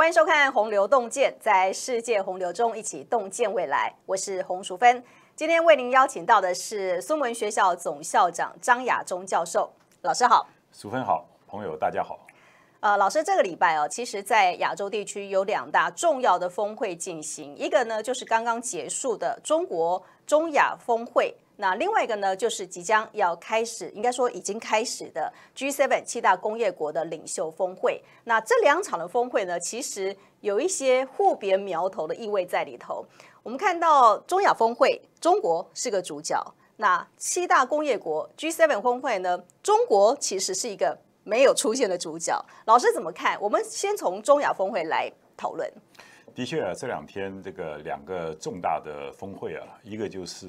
欢迎收看《洪流洞见》，在世界洪流中一起洞见未来。我是洪淑芬，今天为您邀请到的是苏文学校总校长张亚中教授。老师好，淑芬好，朋友大家好。呃，老师这个礼拜哦，其实，在亚洲地区有两大重要的峰会进行，一个呢就是刚刚结束的中国中亚峰会。那另外一个呢，就是即将要开始，应该说已经开始的 G7 七大工业国的领袖峰会。那这两场的峰会呢，其实有一些互别苗头的意味在里头。我们看到中亚峰会，中国是个主角；那七大工业国 G7 峰会呢，中国其实是一个没有出现的主角。老师怎么看？我们先从中亚峰会来讨论。的确啊，这两天这个两个重大的峰会啊，一个就是。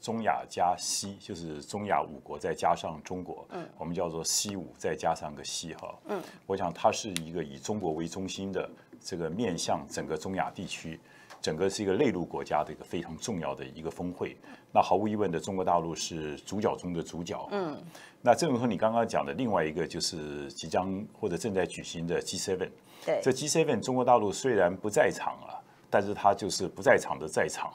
中亚加西就是中亚五国再加上中国，嗯，我们叫做西五再加上个西哈，嗯，我想它是一个以中国为中心的这个面向整个中亚地区，整个是一个内陆国家的一个非常重要的一个峰会。那毫无疑问的，中国大陆是主角中的主角。嗯，那正如你刚刚讲的，另外一个就是即将或者正在举行的 G7，对，这 G7 中国大陆虽然不在场啊。但是他就是不在场的在场，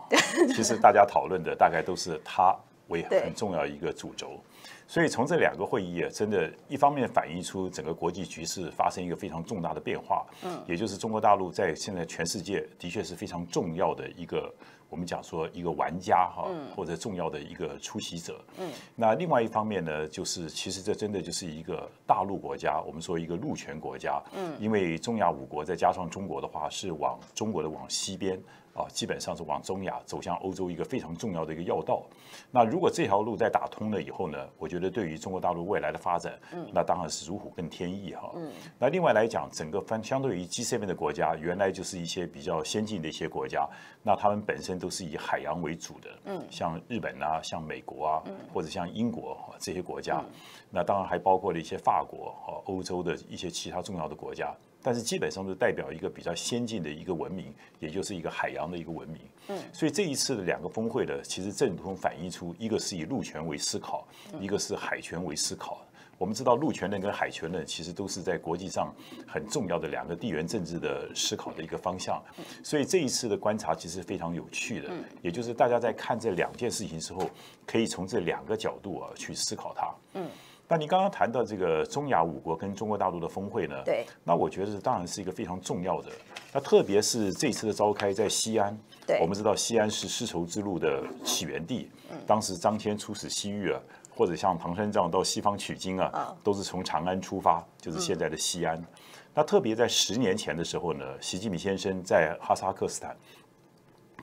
其实大家讨论的大概都是他为很重要一个主轴，所以从这两个会议啊，真的，一方面反映出整个国际局势发生一个非常重大的变化，嗯，也就是中国大陆在现在全世界的确是非常重要的一个。我们讲说一个玩家哈，或者重要的一个出席者。嗯，那另外一方面呢，就是其实这真的就是一个大陆国家，我们说一个陆权国家。嗯，因为中亚五国再加上中国的话，是往中国的往西边。啊，基本上是往中亚走向欧洲一个非常重要的一个要道。那如果这条路在打通了以后呢，我觉得对于中国大陆未来的发展，那当然是如虎更添翼哈。那另外来讲，整个翻相对于 G7 的国家，原来就是一些比较先进的一些国家，那他们本身都是以海洋为主的，嗯，像日本啊，像美国啊，或者像英国这些国家，那当然还包括了一些法国、和欧洲的一些其他重要的国家。但是基本上是代表一个比较先进的一个文明，也就是一个海洋的一个文明。嗯，所以这一次的两个峰会呢，其实正统反映出一个是以陆权为思考，一个是海权为思考。我们知道陆权论跟海权论其实都是在国际上很重要的两个地缘政治的思考的一个方向。所以这一次的观察其实非常有趣的，也就是大家在看这两件事情之后，可以从这两个角度啊去思考它。嗯。那您刚刚谈到这个中亚五国跟中国大陆的峰会呢？对，那我觉得当然是一个非常重要的。那特别是这次的召开在西安，对，我们知道西安是丝绸之路的起源地，当时张骞出使西域啊，或者像唐三藏到西方取经啊，都是从长安出发，就是现在的西安。那特别在十年前的时候呢，习近平先生在哈萨克斯坦。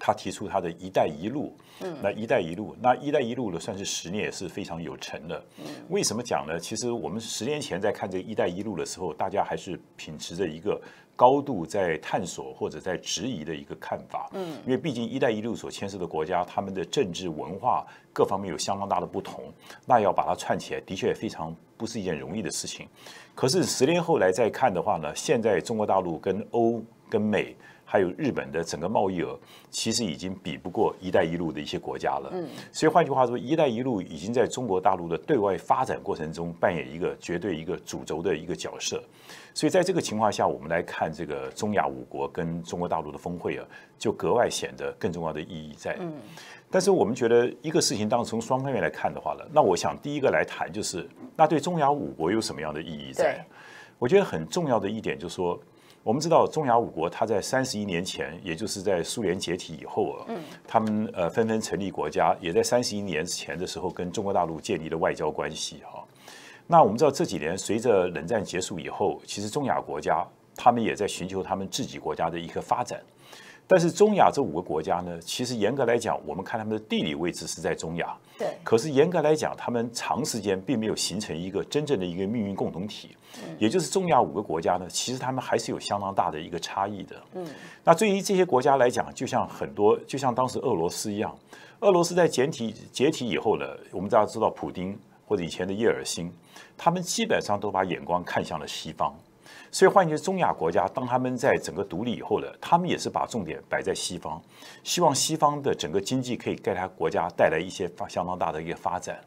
他提出他的一带一路，嗯，那一带一路，那一带一路呢，算是十年也是非常有成的。为什么讲呢？其实我们十年前在看这一带一路的时候，大家还是秉持着一个高度在探索或者在质疑的一个看法，嗯，因为毕竟一带一路所牵涉的国家，他们的政治文化各方面有相当大的不同，那要把它串起来，的确非常不是一件容易的事情。可是十年后来再看的话呢，现在中国大陆跟欧跟美。还有日本的整个贸易额，其实已经比不过“一带一路”的一些国家了。嗯，所以换句话说，“一带一路”已经在中国大陆的对外发展过程中扮演一个绝对一个主轴的一个角色。所以在这个情况下，我们来看这个中亚五国跟中国大陆的峰会啊，就格外显得更重要的意义在。嗯，但是我们觉得一个事情当从双方面来看的话呢，那我想第一个来谈就是，那对中亚五国有什么样的意义在？我觉得很重要的一点就是说。我们知道中亚五国，它在三十一年前，也就是在苏联解体以后啊，他们呃纷纷成立国家，也在三十一年前的时候跟中国大陆建立了外交关系哈。那我们知道这几年随着冷战结束以后，其实中亚国家他们也在寻求他们自己国家的一个发展，但是中亚这五个国家呢，其实严格来讲，我们看他们的地理位置是在中亚。可是严格来讲，他们长时间并没有形成一个真正的一个命运共同体，也就是中亚五个国家呢，其实他们还是有相当大的一个差异的。嗯，那对于这些国家来讲，就像很多，就像当时俄罗斯一样，俄罗斯在解体解体以后呢，我们大家知道普丁或者以前的叶尔辛，他们基本上都把眼光看向了西方。所以，换一句，中亚国家当他们在整个独立以后呢，他们也是把重点摆在西方，希望西方的整个经济可以给他国家带来一些发相当大的一个发展。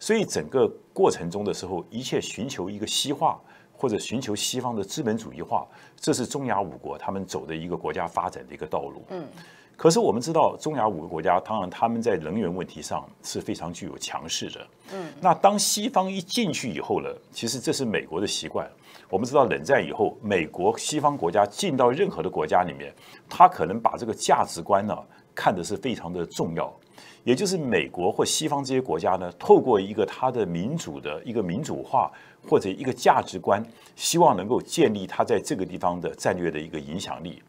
所以，整个过程中的时候，一切寻求一个西化或者寻求西方的资本主义化，这是中亚五国他们走的一个国家发展的一个道路。嗯，可是我们知道，中亚五个国家，当然他们在能源问题上是非常具有强势的。嗯，那当西方一进去以后呢，其实这是美国的习惯。我们知道冷战以后，美国西方国家进到任何的国家里面，他可能把这个价值观呢看的是非常的重要，也就是美国或西方这些国家呢，透过一个它的民主的一个民主化或者一个价值观，希望能够建立它在这个地方的战略的一个影响力。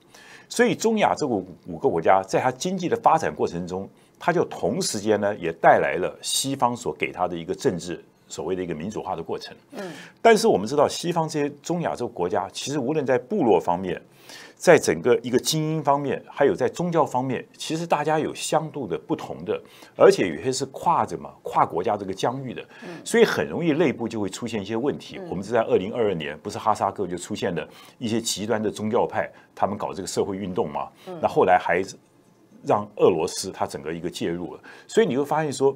所以，中亚这五五个国家在它经济的发展过程中，它就同时间呢也带来了西方所给它的一个政治。所谓的一个民主化的过程，嗯，但是我们知道，西方这些中亚洲国家，其实无论在部落方面，在整个一个精英方面，还有在宗教方面，其实大家有相对的不同的，而且有些是跨着嘛，跨国家这个疆域的，所以很容易内部就会出现一些问题。我们是在二零二二年，不是哈萨克就出现的一些极端的宗教派，他们搞这个社会运动嘛，那后来还让俄罗斯它整个一个介入了，所以你会发现说。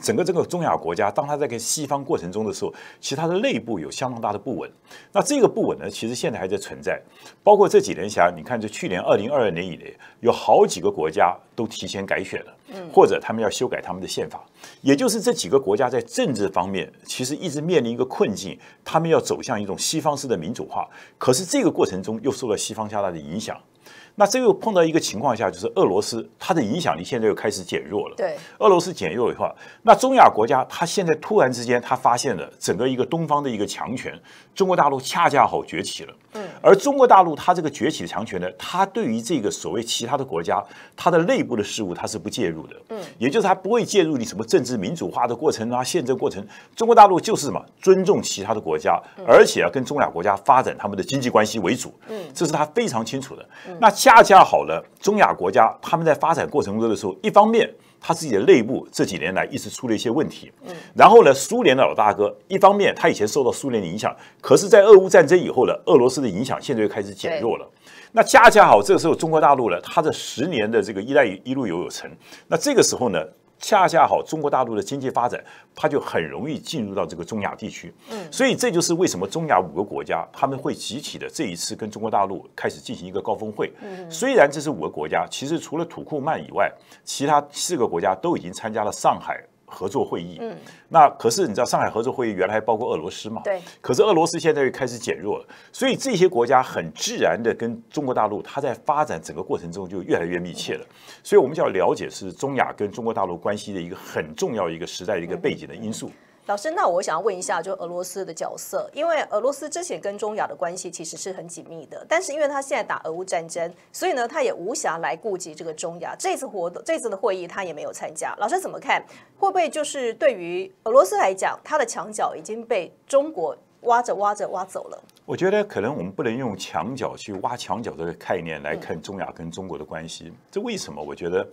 整个这个中亚国家，当它在跟西方过程中的时候，其实它的内部有相当大的不稳。那这个不稳呢，其实现在还在存在。包括这几年下，你看就去年二零二二年以内，有好几个国家都提前改选了，或者他们要修改他们的宪法。也就是这几个国家在政治方面，其实一直面临一个困境，他们要走向一种西方式的民主化，可是这个过程中又受到西方加大的影响。那这又碰到一个情况下，就是俄罗斯它的影响力现在又开始减弱了。对，俄罗斯减弱以后，那中亚国家它现在突然之间，它发现了整个一个东方的一个强权，中国大陆恰恰好崛起了。而中国大陆它这个崛起的强权呢，它对于这个所谓其他的国家，它的内部的事务它是不介入的，嗯，也就是它不会介入你什么政治民主化的过程啊、宪政过程。中国大陆就是什么尊重其他的国家，而且要跟中亚国家发展他们的经济关系为主，嗯，这是他非常清楚的。那恰恰好了，中亚国家他们在发展过程中的时候，一方面。他自己的内部这几年来一直出了一些问题，嗯，然后呢，苏联的老大哥，一方面他以前受到苏联的影响，可是，在俄乌战争以后呢，俄罗斯的影响现在又开始减弱了。那恰恰好，这个时候中国大陆呢，它的十年的这个一带一路有有成，那这个时候呢？恰恰好，中国大陆的经济发展，它就很容易进入到这个中亚地区。嗯，所以这就是为什么中亚五个国家他们会集体的这一次跟中国大陆开始进行一个高峰会。嗯，虽然这是五个国家，其实除了土库曼以外，其他四个国家都已经参加了上海。合作会议，嗯，那可是你知道上海合作会议原来包括俄罗斯嘛？对，可是俄罗斯现在又开始减弱了，所以这些国家很自然的跟中国大陆，它在发展整个过程中就越来越密切了。所以我们就要了解是中亚跟中国大陆关系的一个很重要一个时代的一个背景的因素。老师，那我想要问一下，就俄罗斯的角色，因为俄罗斯之前跟中亚的关系其实是很紧密的，但是因为他现在打俄乌战争，所以呢，他也无暇来顾及这个中亚。这次活动，这次的会议他也没有参加。老师怎么看？会不会就是对于俄罗斯来讲，他的墙角已经被中国挖着挖着挖走了？我觉得可能我们不能用“墙角”去挖“墙角”这个概念来看中亚跟中国的关系。这为什么？我觉得，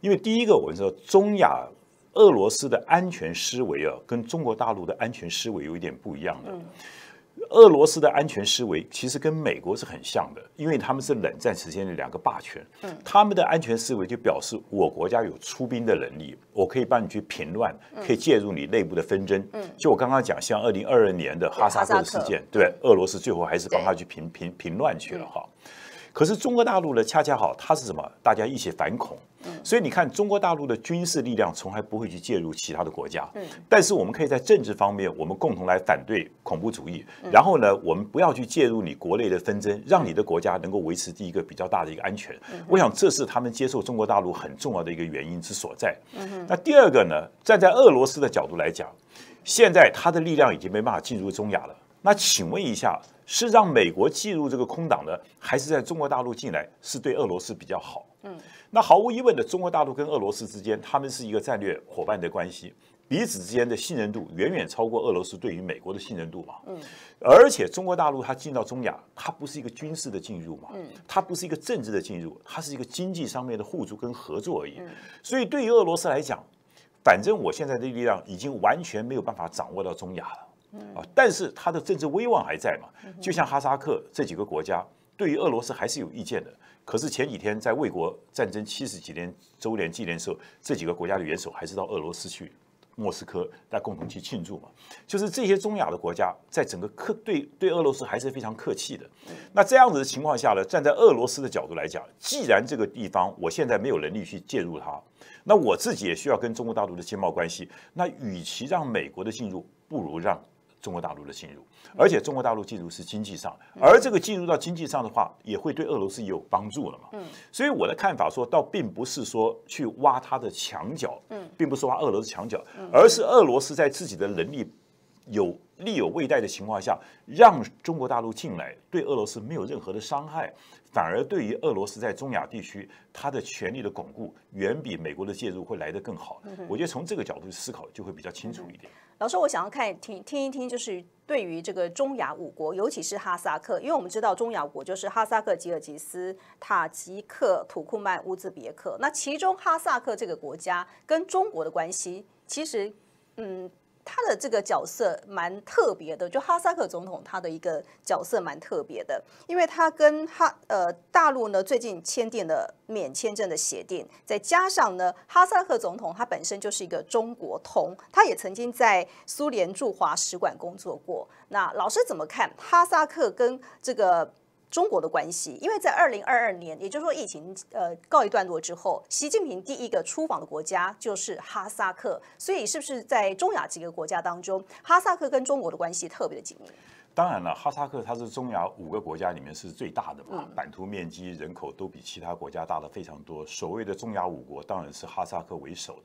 因为第一个，我们知道中亚。俄罗斯的安全思维啊，跟中国大陆的安全思维有一点不一样的。俄罗斯的安全思维其实跟美国是很像的，因为他们是冷战时间的两个霸权。他们的安全思维就表示我国家有出兵的能力，我可以帮你去平乱，可以介入你内部的纷争。就我刚刚讲，像二零二二年的哈萨克事件，对俄罗斯最后还是帮他去平平平乱去了哈。可是中国大陆呢，恰恰好，它是什么？大家一起反恐。所以你看，中国大陆的军事力量从来不会去介入其他的国家。但是我们可以在政治方面，我们共同来反对恐怖主义。然后呢，我们不要去介入你国内的纷争，让你的国家能够维持第一个比较大的一个安全。我想这是他们接受中国大陆很重要的一个原因之所在。那第二个呢？站在俄罗斯的角度来讲，现在它的力量已经没办法进入中亚了。那请问一下。是让美国进入这个空档呢，还是在中国大陆进来是对俄罗斯比较好？嗯，那毫无疑问的，中国大陆跟俄罗斯之间，他们是一个战略伙伴的关系，彼此之间的信任度远远超过俄罗斯对于美国的信任度嘛。嗯，而且中国大陆它进到中亚，它不是一个军事的进入嘛，它不是一个政治的进入，它是一个经济上面的互助跟合作而已。所以对于俄罗斯来讲，反正我现在的力量已经完全没有办法掌握到中亚了。嗯啊，但是他的政治威望还在嘛？就像哈萨克这几个国家，对于俄罗斯还是有意见的。可是前几天在卫国战争七十几年周年纪念时候，这几个国家的元首还是到俄罗斯去莫斯科来共同去庆祝嘛？就是这些中亚的国家，在整个客对对俄罗斯还是非常客气的。那这样子的情况下呢，站在俄罗斯的角度来讲，既然这个地方我现在没有能力去介入它，那我自己也需要跟中国大陆的经贸关系，那与其让美国的进入，不如让。中国大陆的进入，而且中国大陆进入是经济上，而这个进入到经济上的话，也会对俄罗斯有帮助了嘛？所以我的看法说倒并不是说去挖他的墙角，嗯，并不是挖俄罗斯墙角，而是俄罗斯在自己的能力有力有未待的情况下，让中国大陆进来，对俄罗斯没有任何的伤害，反而对于俄罗斯在中亚地区它的权力的巩固，远比美国的介入会来得更好。我觉得从这个角度去思考，就会比较清楚一点。老师，我想要看听听一听，就是对于这个中亚五国，尤其是哈萨克，因为我们知道中亚国就是哈萨克、吉尔吉斯、塔吉克、土库曼、乌兹别克，那其中哈萨克这个国家跟中国的关系，其实，嗯。他的这个角色蛮特别的，就哈萨克总统他的一个角色蛮特别的，因为他跟哈呃大陆呢最近签订了免签证的协定，再加上呢哈萨克总统他本身就是一个中国通，他也曾经在苏联驻华使馆工作过。那老师怎么看哈萨克跟这个？中国的关系，因为在二零二二年，也就是说疫情呃告一段落之后，习近平第一个出访的国家就是哈萨克，所以是不是在中亚几个国家当中，哈萨克跟中国的关系特别的紧密？当然了，哈萨克它是中亚五个国家里面是最大的嘛，版图面积、人口都比其他国家大的非常多。所谓的中亚五国，当然是哈萨克为首的。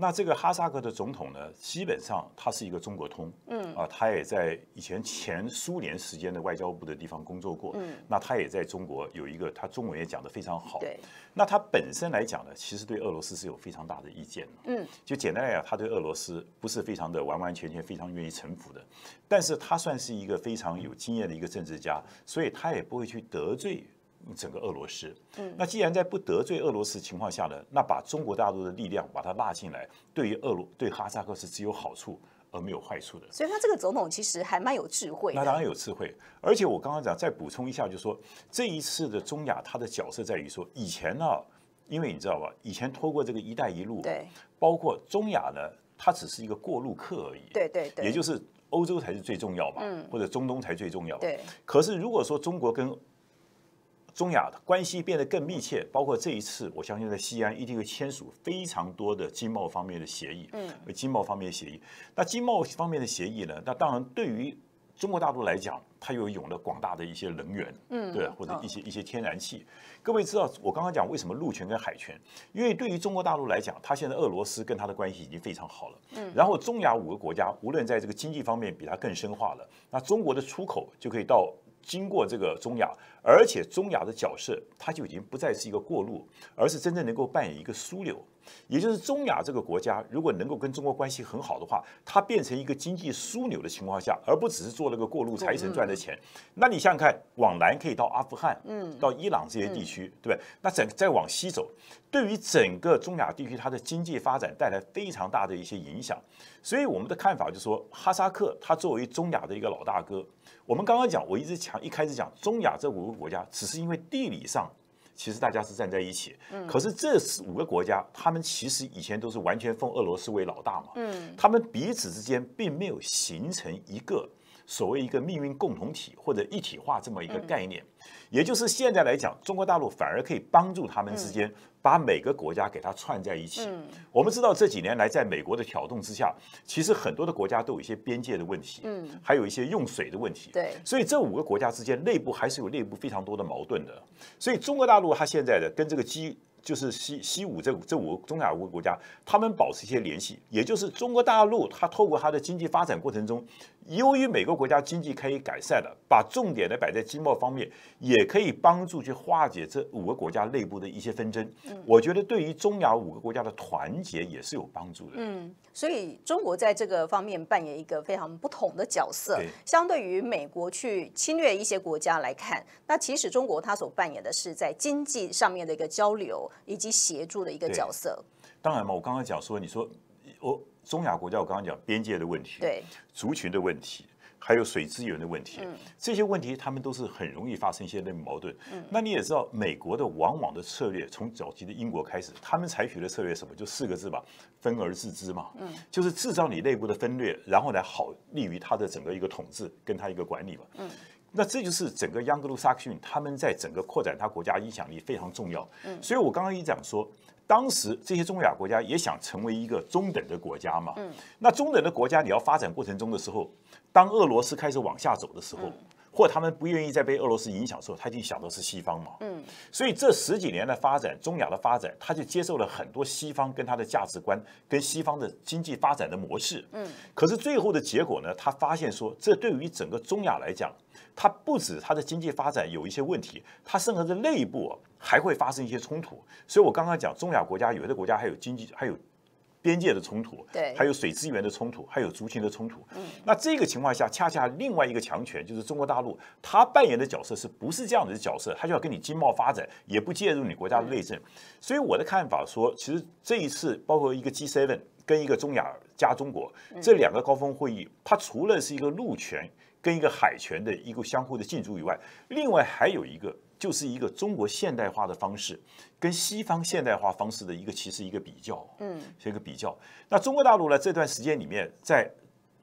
那这个哈萨克的总统呢，基本上他是一个中国通，嗯啊，他也在以前前苏联时间的外交部的地方工作过，嗯，那他也在中国有一个，他中文也讲得非常好，对，那他本身来讲呢，其实对俄罗斯是有非常大的意见的，嗯，就简单来讲，他对俄罗斯不是非常的完完全全非常愿意臣服的，但是他算是一个非常有经验的一个政治家，所以他也不会去得罪。整个俄罗斯，嗯，那既然在不得罪俄罗斯情况下呢，那把中国大陆的力量把它拉进来，对于俄罗对哈萨克是只有好处而没有坏处的。所以他这个总统其实还蛮有智慧。那当然有智慧，而且我刚刚讲再补充一下，就是说这一次的中亚，他的角色在于说，以前呢，因为你知道吧，以前通过这个“一带一路”，对，包括中亚呢，它只是一个过路客而已。对对对。也就是欧洲才是最重要嘛，或者中东才最重要。对。可是如果说中国跟中亚的关系变得更密切，包括这一次，我相信在西安一定会签署非常多的经贸方面的协议。嗯，经贸方面的协议，那经贸方面的协议呢？那当然对于中国大陆来讲，它又有了广大的一些能源，嗯，对，或者一些一些天然气。各位知道，我刚刚讲为什么陆权跟海权？因为对于中国大陆来讲，它现在俄罗斯跟它的关系已经非常好了。嗯，然后中亚五个国家，无论在这个经济方面比它更深化了，那中国的出口就可以到。经过这个中亚，而且中亚的角色，它就已经不再是一个过路，而是真正能够扮演一个枢纽。也就是中亚这个国家，如果能够跟中国关系很好的话，它变成一个经济枢纽的情况下，而不只是做了个过路财神赚的钱。那你想想看，往南可以到阿富汗，嗯，到伊朗这些地区，对不对？那整再往西走，对于整个中亚地区它的经济发展带来非常大的一些影响。所以我们的看法就是说，哈萨克它作为中亚的一个老大哥。我们刚刚讲，我一直讲，一开始讲中亚这五个国家，只是因为地理上，其实大家是站在一起。可是这五个国家，他们其实以前都是完全奉俄罗斯为老大嘛。他们彼此之间并没有形成一个。所谓一个命运共同体或者一体化这么一个概念，也就是现在来讲，中国大陆反而可以帮助他们之间把每个国家给它串在一起。我们知道这几年来，在美国的挑动之下，其实很多的国家都有一些边界的问题，还有一些用水的问题。对，所以这五个国家之间内部还是有内部非常多的矛盾的。所以中国大陆它现在的跟这个基，就是西西五这这五个中亚五个国家，他们保持一些联系，也就是中国大陆它透过它的经济发展过程中。由于每个国家经济可以改善了，把重点呢摆在经贸方面，也可以帮助去化解这五个国家内部的一些纷争。我觉得对于中亚五个国家的团结也是有帮助的。嗯，所以中国在这个方面扮演一个非常不同的角色，相对于美国去侵略一些国家来看，那其实中国它所扮演的是在经济上面的一个交流以及协助的一个角色。当然嘛，我刚刚讲说，你说我。中亚国家，我刚刚讲边界的问题，族群的问题，还有水资源的问题，这些问题他们都是很容易发生一些内矛盾。那你也知道，美国的往往的策略，从早期的英国开始，他们采取的策略什么？就四个字吧，分而治之嘛。就是制造你内部的分裂，然后来好利于他的整个一个统治跟他一个管理嘛。那这就是整个央格鲁萨克逊他们在整个扩展他国家影响力非常重要。所以我刚刚一讲说。当时这些中亚国家也想成为一个中等的国家嘛，那中等的国家你要发展过程中的时候，当俄罗斯开始往下走的时候。或他们不愿意再被俄罗斯影响的时候，他就想到是西方嘛，嗯，所以这十几年的发展，中亚的发展，他就接受了很多西方跟他的价值观，跟西方的经济发展的模式，嗯，可是最后的结果呢，他发现说，这对于整个中亚来讲，它不止它的经济发展有一些问题，它甚至在内部还会发生一些冲突，所以我刚刚讲中亚国家，有的国家还有经济还有。边界的冲突，对，还有水资源的冲突，还有族群的冲突。嗯，那这个情况下，恰恰另外一个强权就是中国大陆，它扮演的角色是不是这样的角色？它就要跟你经贸发展，也不介入你国家的内政。所以我的看法说，其实这一次包括一个 G seven 跟一个中亚加中国这两个高峰会议，它除了是一个陆权跟一个海权的一个相互的竞逐以外，另外还有一个。就是一个中国现代化的方式，跟西方现代化方式的一个其实一个比较，嗯，是一个比较。那中国大陆呢？这段时间里面，在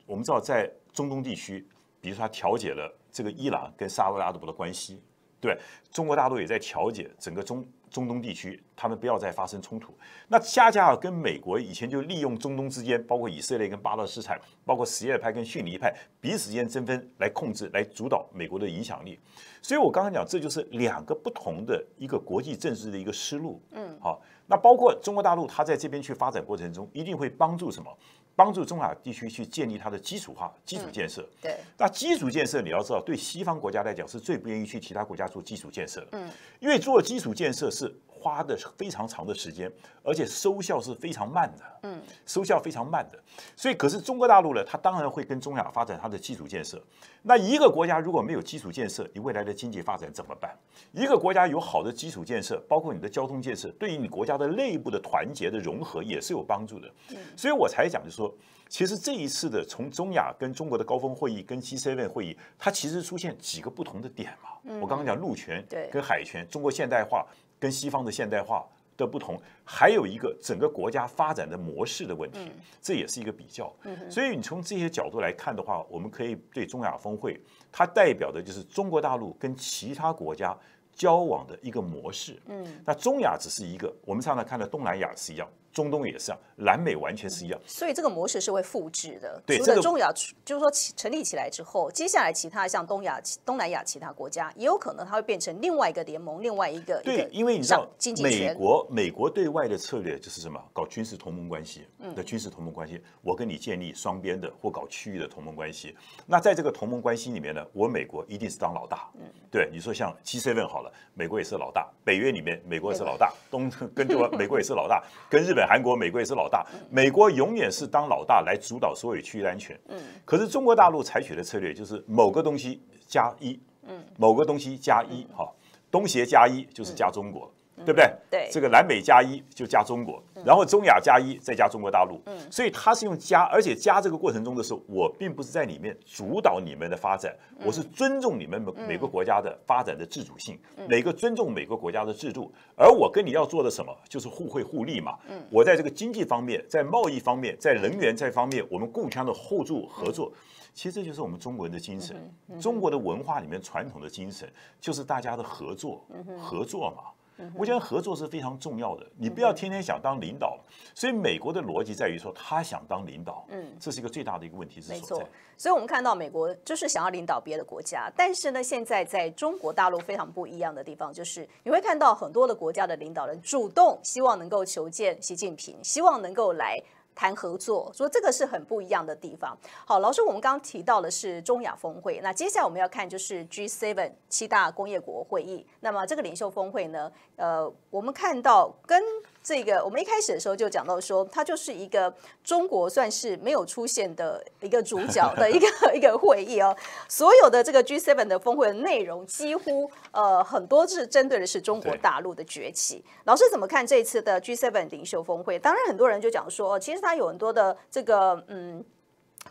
我们知道，在中东地区，比如说调解了这个伊朗跟沙特阿拉伯的关系，对中国大陆也在调解整个中。中东地区，他们不要再发生冲突。那加加尔跟美国以前就利用中东之间，包括以色列跟巴勒斯坦，包括什叶派跟逊尼派彼此间争分来控制、来主导美国的影响力。所以我刚刚讲，这就是两个不同的一个国际政治的一个思路。嗯，好，那包括中国大陆，它在这边去发展过程中，一定会帮助什么？帮助中亚地区去建立它的基础化、基础建设。对，那基础建设你要知道，对西方国家来讲是最不愿意去其他国家做基础建设的，嗯，因为做基础建设是。花的是非常长的时间，而且收效是非常慢的。嗯，收效非常慢的。所以，可是中国大陆呢，它当然会跟中亚发展它的基础建设。那一个国家如果没有基础建设，你未来的经济发展怎么办？一个国家有好的基础建设，包括你的交通建设，对于你国家的内部的团结的融合也是有帮助的。所以我才讲，就是说，其实这一次的从中亚跟中国的高峰会议跟 G C V 会议，它其实出现几个不同的点嘛。我刚刚讲陆权对跟海权，中国现代化。跟西方的现代化的不同，还有一个整个国家发展的模式的问题，这也是一个比较。所以你从这些角度来看的话，我们可以对中亚峰会，它代表的就是中国大陆跟其他国家交往的一个模式。嗯，那中亚只是一个，我们常常看到东南亚是一样。中东也是啊，南美完全是一样，所以这个模式是会复制的。对，除了东亚，就是说成立起来之后，接下来其他像东亚、东南亚其他国家，也有可能它会变成另外一个联盟，另外一个对，因为你知道，美国美国对外的策略就是什么？搞军事同盟关系的军事同盟关系，我跟你建立双边的或搞区域的同盟关系。那在这个同盟关系里面呢，我美国一定是当老大。嗯，对，你说像七 seven 好了，美国也是老大，北约里面美国也是老大，东 跟个美国也是老大，跟日本。韩国、美国也是老大，美国永远是当老大来主导所有区域安全。嗯，可是中国大陆采取的策略就是某个东西加一，嗯，某个东西加一，哈，东协加一就是加中国。对不对？对，这个南美加一就加中国，然后中亚加一再加中国大陆，所以它是用加，而且加这个过程中的时候，我并不是在里面主导你们的发展，我是尊重你们每每个国家的发展的自主性，每个尊重每个国家的制度，而我跟你要做的什么，就是互惠互利嘛，我在这个经济方面，在贸易方面，在能源这方面，我们互相的互助合作，其实这就是我们中国人的精神，中国的文化里面传统的精神就是大家的合作，合作嘛。我觉得合作是非常重要的，你不要天天想当领导，所以美国的逻辑在于说他想当领导，嗯，这是一个最大的一个问题之所在。所以，我们看到美国就是想要领导别的国家，但是呢，现在在中国大陆非常不一样的地方就是，你会看到很多的国家的领导人主动希望能够求见习近平，希望能够来。谈合作，所以这个是很不一样的地方。好，老师，我们刚刚提到的是中亚峰会，那接下来我们要看就是 G seven 七大工业国会议。那么这个领袖峰会呢？呃，我们看到跟。这个我们一开始的时候就讲到说，它就是一个中国算是没有出现的一个主角的一个 一个会议哦。所有的这个 G7 的峰会的内容，几乎呃很多是针对的是中国大陆的崛起。老师怎么看这次的 G7 领袖峰会？当然很多人就讲说，其实它有很多的这个嗯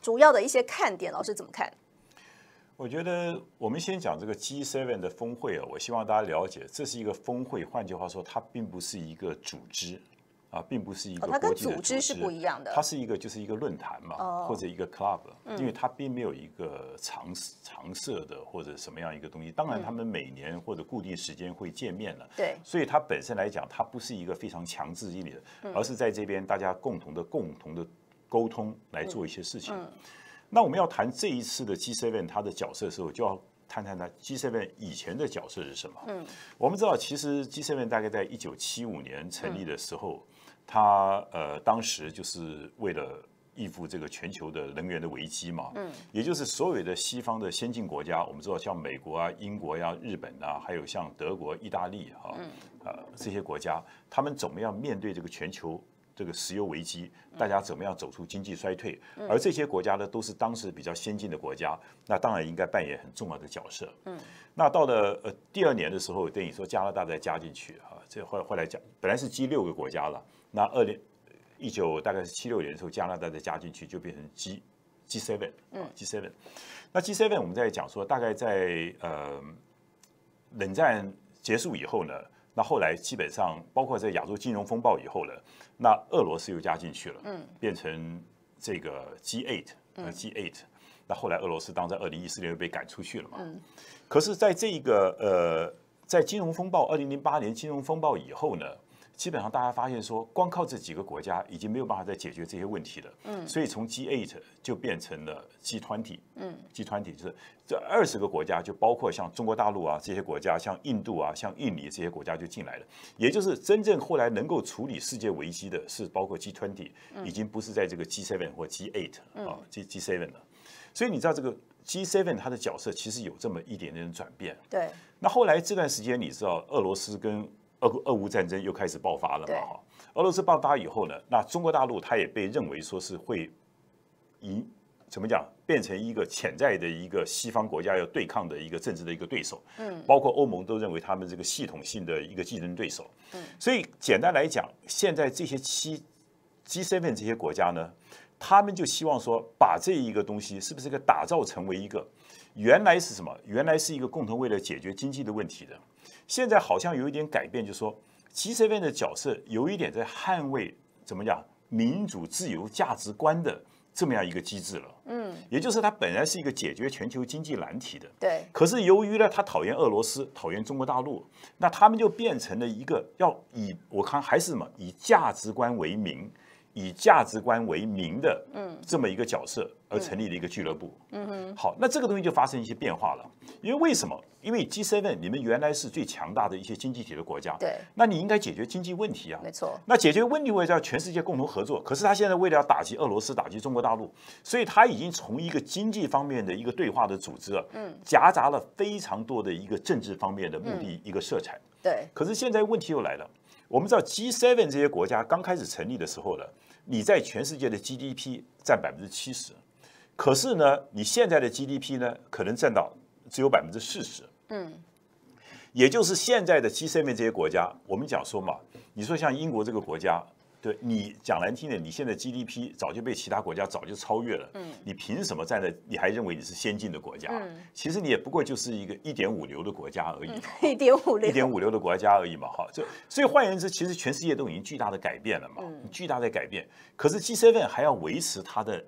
主要的一些看点。老师怎么看？我觉得我们先讲这个 G7 的峰会啊，我希望大家了解，这是一个峰会。换句话说，它并不是一个组织，啊，并不是一个国际的组织。它组织是不一样的。它是一个就是一个论坛嘛，或者一个 club，因为它并没有一个常常设的或者什么样一个东西。当然，他们每年或者固定时间会见面了。对。所以它本身来讲，它不是一个非常强制性的，而是在这边大家共同的、共同的沟通来做一些事情。那我们要谈这一次的 G7 它的角色的时候，就要谈谈它 G7 以前的角色是什么。嗯，我们知道，其实 G7 大概在1975年成立的时候，它呃当时就是为了应付这个全球的能源的危机嘛。嗯，也就是所有的西方的先进国家，我们知道像美国啊、英国呀、日本呐，还有像德国、意大利哈，呃这些国家，他们怎么样面对这个全球？这个石油危机，大家怎么样走出经济衰退？而这些国家呢，都是当时比较先进的国家，那当然应该扮演很重要的角色。嗯，那到了呃第二年的时候，等于说加拿大再加进去啊，这后后来加本来是 G 六个国家了，那二零一九大概是七六年的时候，加拿大再加进去，就变成 G G seven，嗯，G seven。那 G seven 我们在讲说，大概在呃冷战结束以后呢。那后来基本上包括在亚洲金融风暴以后呢，那俄罗斯又加进去了，嗯，变成这个 G8，嗯，G8，那后来俄罗斯当在二零一四年又被赶出去了嘛，嗯，可是在这一个呃，在金融风暴二零零八年金融风暴以后呢。基本上，大家发现说，光靠这几个国家已经没有办法再解决这些问题了。嗯，所以从 G8 就变成了 G20。嗯，G20 就是这二十个国家，就包括像中国大陆啊这些国家，像印度啊、像印尼这些国家就进来了。也就是真正后来能够处理世界危机的，是包括 G20，已经不是在这个 G7 或 G8 啊 G G7 了。所以你知道，这个 G7 它的角色其实有这么一点点转变。对。那后来这段时间，你知道俄罗斯跟俄俄乌战争又开始爆发了嘛？哈，俄罗斯爆发以后呢，那中国大陆它也被认为说是会，以怎么讲变成一个潜在的、一个西方国家要对抗的一个政治的一个对手。嗯，包括欧盟都认为他们这个系统性的一个竞争对手。嗯，所以简单来讲，现在这些七 G Seven 这些国家呢，他们就希望说把这一个东西是不是个打造成为一个原来是什么？原来是一个共同为了解决经济的问题的。现在好像有一点改变，就说 g 边的角色有一点在捍卫怎么讲民主自由价值观的这么样一个机制了。嗯，也就是它本来是一个解决全球经济难题的。对。可是由于呢，他讨厌俄罗斯，讨厌中国大陆，那他们就变成了一个要以我看还是什么以价值观为名。以价值观为名的，嗯，这么一个角色而成立的一个俱乐部，嗯哼，好，那这个东西就发生一些变化了，因为为什么？因为 G seven 你们原来是最强大的一些经济体的国家，对，那你应该解决经济问题啊，没错。那解决问题，我也要全世界共同合作。可是他现在为了要打击俄罗斯，打击中国大陆，所以他已经从一个经济方面的一个对话的组织，嗯，夹杂了非常多的一个政治方面的目的一个色彩。对。可是现在问题又来了，我们知道 G seven 这些国家刚开始成立的时候呢。你在全世界的 GDP 占百分之七十，可是呢，你现在的 GDP 呢可能占到只有百分之四十，嗯，也就是现在的 G7 这些国家，我们讲说嘛，你说像英国这个国家。对你讲难听点，你现在 GDP 早就被其他国家早就超越了，嗯，你凭什么站在你还认为你是先进的国家？嗯，其实你也不过就是一个一点五流的国家而已，一点五流，一点五流的国家而已嘛，哈，就所以换言之，其实全世界都已经巨大的改变了嘛，巨大的改变，可是 G seven 还要维持它的。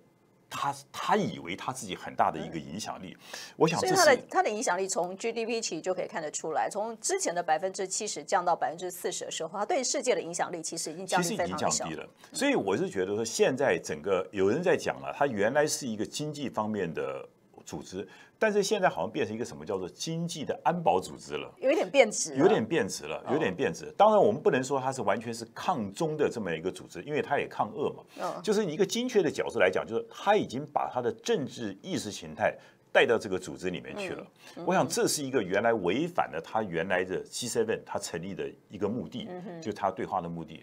他他以为他自己很大的一个影响力，我想，所以他的他的影响力从 GDP 实就可以看得出来，从之前的百分之七十降到百分之四十的时候，他对世界的影响力其实已经其实已经降低了。所以我是觉得说，现在整个有人在讲了，他原来是一个经济方面的组织。但是现在好像变成一个什么叫做经济的安保组织了，有点变质，有点变质了，有点变质。当然，我们不能说它是完全是抗中的这么一个组织，因为它也抗恶嘛。就是一个精确的角度来讲，就是他已经把他的政治意识形态带到这个组织里面去了。我想这是一个原来违反了他原来的 C seven 他成立的一个目的，就他对话的目的。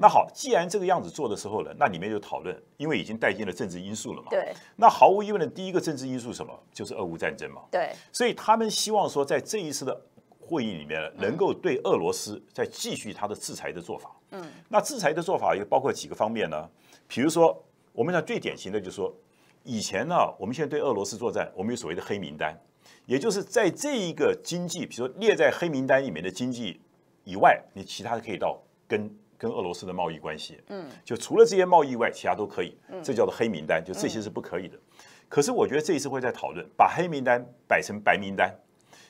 那好，既然这个样子做的时候呢，那里面就讨论，因为已经带进了政治因素了嘛。对。那毫无疑问的，第一个政治因素什么？就是俄乌战争嘛。对。所以他们希望说，在这一次的会议里面，能够对俄罗斯再继续他的制裁的做法。嗯。那制裁的做法也包括几个方面呢？比如说，我们讲最典型的，就是说以前呢，我们现在对俄罗斯作战，我们有所谓的黑名单，也就是在这一个经济，比如说列在黑名单里面的经济以外，你其他的可以到跟。跟俄罗斯的贸易关系，嗯，就除了这些贸易外，其他都可以，这叫做黑名单，就这些是不可以的。可是我觉得这一次会在讨论，把黑名单摆成白名单，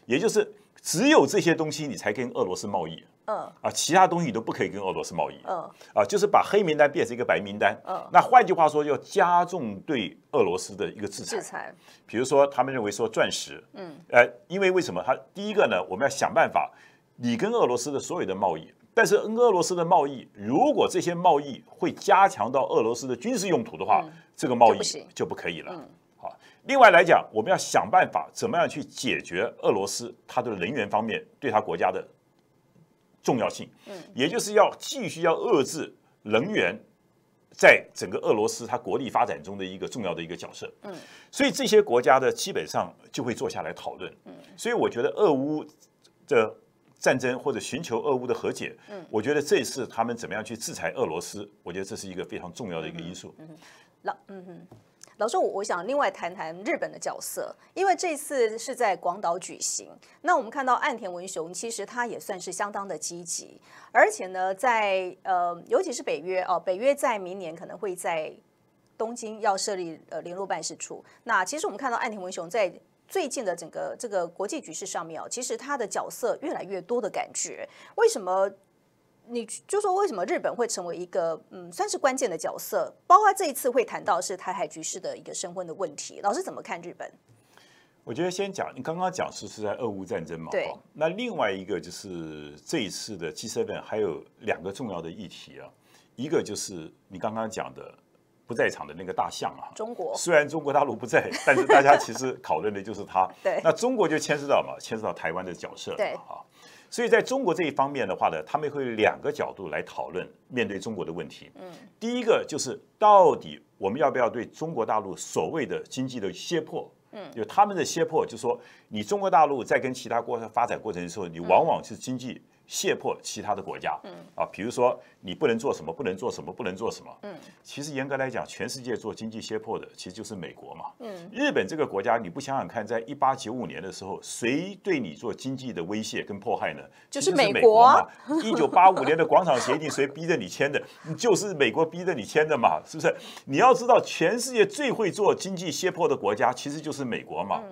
也就是只有这些东西你才跟俄罗斯贸易，嗯，啊，其他东西都不可以跟俄罗斯贸易，嗯，啊，就是把黑名单变成一个白名单，嗯，那换句话说，要加重对俄罗斯的一个制裁，制裁，比如说他们认为说钻石，嗯，呃，因为为什么？他第一个呢，我们要想办法，你跟俄罗斯的所有的贸易。但是俄罗斯的贸易，如果这些贸易会加强到俄罗斯的军事用途的话，这个贸易就不可以了。好，另外来讲，我们要想办法怎么样去解决俄罗斯它的能源方面对它国家的重要性，也就是要继续要遏制能源在整个俄罗斯它国力发展中的一个重要的一个角色。嗯，所以这些国家的基本上就会坐下来讨论。嗯，所以我觉得俄乌的战争或者寻求俄乌的和解，嗯，我觉得这次他们怎么样去制裁俄罗斯，我觉得这是一个非常重要的一个因素。嗯，老，嗯哼。老周，我我想另外谈谈日本的角色，因为这次是在广岛举行。那我们看到岸田文雄，其实他也算是相当的积极，而且呢，在呃，尤其是北约哦，北约在明年可能会在东京要设立呃联络办事处。那其实我们看到岸田文雄在。最近的整个这个国际局势上面哦，其实他的角色越来越多的感觉。为什么？你就说为什么日本会成为一个嗯，算是关键的角色？包括这一次会谈到是台海局势的一个升温的问题，老师怎么看日本？我觉得先讲你刚刚讲是是在俄乌战争嘛，对。那另外一个就是这一次的 G seven 还有两个重要的议题啊，一个就是你刚刚讲的。不在场的那个大象啊，中国虽然中国大陆不在，但是大家其实讨论的就是它。对，那中国就牵涉到嘛，牵涉到台湾的角色对啊。所以在中国这一方面的话呢，他们会两个角度来讨论面对中国的问题。嗯，第一个就是到底我们要不要对中国大陆所谓的经济的胁迫？嗯，就他们的胁迫，就说你中国大陆在跟其他国家发展过程的时候，你往往是经济。胁迫其他的国家，啊，比如说你不能做什么，不能做什么，不能做什么。嗯，其实严格来讲，全世界做经济胁迫的，其实就是美国嘛。嗯，日本这个国家，你不想想看，在一八九五年的时候，谁对你做经济的威胁跟迫害呢？就是美国。嘛，一九八五年的广场协定，谁逼着你签的？就是美国逼着你签的嘛，是不是？你要知道，全世界最会做经济胁迫的国家，其实就是美国嘛。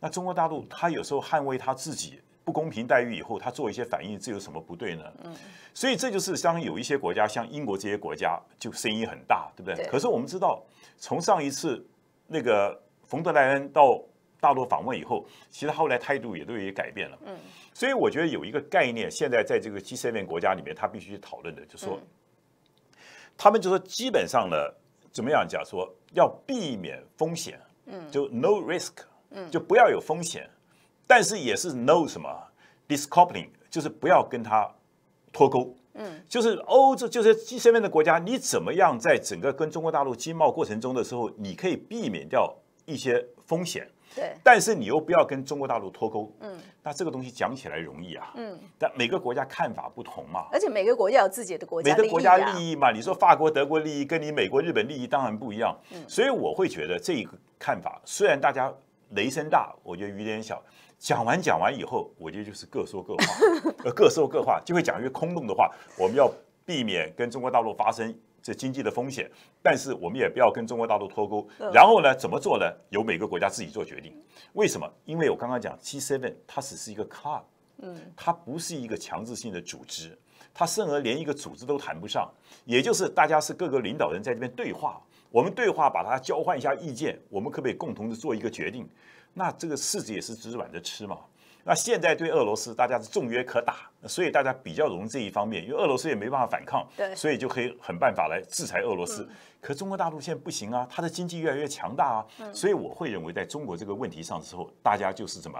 那中国大陆，他有时候捍卫他自己。不公平待遇以后，他做一些反应，这有什么不对呢？嗯，所以这就是像有一些国家，像英国这些国家，就声音很大，对不对？可是我们知道，从上一次那个冯德莱恩到大陆访问以后，其实后来态度也都有些改变了。嗯。所以我觉得有一个概念，现在在这个 G7 国家里面，他必须讨论的，就说他们就说，基本上呢，怎么样讲，说要避免风险，嗯，就 no risk，嗯，就不要有风险。但是也是 no 什么 discoupling，就是不要跟它脱钩，嗯，就是欧洲就是身边的国家，你怎么样在整个跟中国大陆经贸过程中的时候，你可以避免掉一些风险，对，但是你又不要跟中国大陆脱钩，嗯，那这个东西讲起来容易啊，嗯，但每个国家看法不同嘛，而且每个国家有自己的国家利益，每个国家利益嘛，你说法国德国利益跟你美国日本利益当然不一样，嗯，所以我会觉得这一个看法虽然大家雷声大，我觉得雨点小。讲完讲完以后，我觉得就是各说各话，呃，各说各话，就会讲一些空洞的话。我们要避免跟中国大陆发生这经济的风险，但是我们也不要跟中国大陆脱钩。然后呢，怎么做呢？由每个国家自己做决定。为什么？因为我刚刚讲 G7，它只是一个 club，嗯，它不是一个强制性的组织，它甚而连一个组织都谈不上。也就是大家是各个领导人在这边对话，我们对话，把它交换一下意见，我们可不可以共同的做一个决定？那这个柿子也是只软着吃嘛。那现在对俄罗斯大家是重约可打，所以大家比较容易这一方面，因为俄罗斯也没办法反抗，所以就可以很办法来制裁俄罗斯。可中国大陆现在不行啊，它的经济越来越强大啊，所以我会认为在中国这个问题上之后，大家就是什么？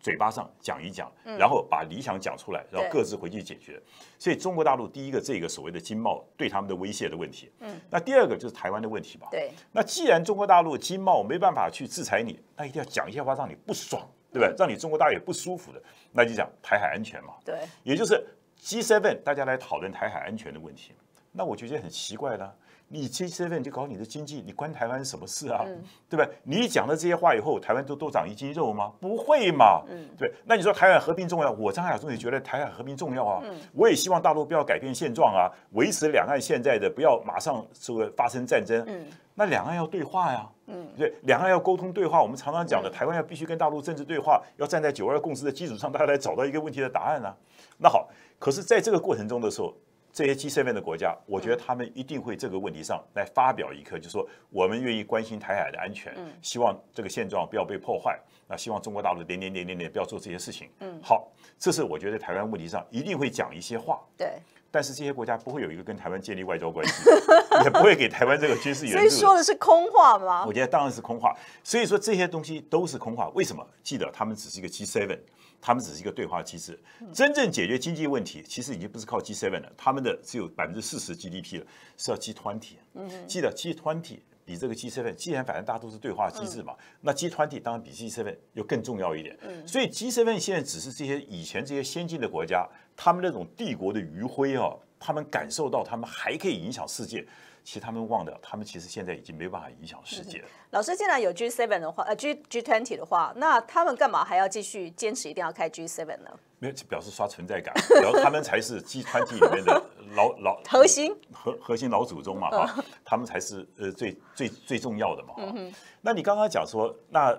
嘴巴上讲一讲，然后把理想讲出来，然后各自回去解决。所以中国大陆第一个这个所谓的经贸对他们的威胁的问题，嗯，那第二个就是台湾的问题吧。对，那既然中国大陆经贸没办法去制裁你，那一定要讲一些话让你不爽，对不对？让你中国大陆也不舒服的，那就讲台海安全嘛。对，也就是 G7 大家来讨论台海安全的问题，那我觉得很奇怪的。你七月份就搞你的经济，你关台湾什么事啊？对吧？你讲了这些话以后，台湾都都长一斤肉吗？不会嘛。嗯，对。那你说台湾和平重要，我张亚中也觉得台湾和平重要啊。嗯，我也希望大陆不要改变现状啊，维持两岸现在的，不要马上说发生战争。嗯，那两岸要对话呀。嗯，对，两岸要沟通对话。我们常常讲的，台湾要必须跟大陆政治对话，要站在九二共识的基础上，大家来找到一个问题的答案啊。那好，可是在这个过程中的时候。这些 G seven 的国家，我觉得他们一定会这个问题上来发表一个，就是说我们愿意关心台海的安全，希望这个现状不要被破坏。那希望中国大陆点点点点点不要做这些事情。嗯，好，这是我觉得台湾问题上一定会讲一些话。对，但是这些国家不会有一个跟台湾建立外交关系，也不会给台湾这个军事援助，所以说的是空话吗？我觉得当然是空话。所以说这些东西都是空话，为什么？记得他们只是一个 g seven。他们只是一个对话机制，真正解决经济问题，其实已经不是靠 G7 了，他们的只有百分之四十 GDP 了，是要 G 0体。记得 G 2体比这个 G7，既然反正大家都是对话机制嘛，那 G 2体当然比 G7 要更重要一点。所以 G7 现在只是这些以前这些先进的国家，他们那种帝国的余晖啊，他们感受到他们还可以影响世界。其实他们忘掉，他们其实现在已经没办法影响世界了。老师，既然有 G Seven 的话，呃，G G Twenty 的话，那他们干嘛还要继续坚持一定要开 G Seven 呢？没有，表示刷存在感，然后他们才是 G Twenty 里面的老 老核心，核核心老祖宗嘛，哈，他们才是呃最最最重要的嘛，哈。那你刚刚讲说，那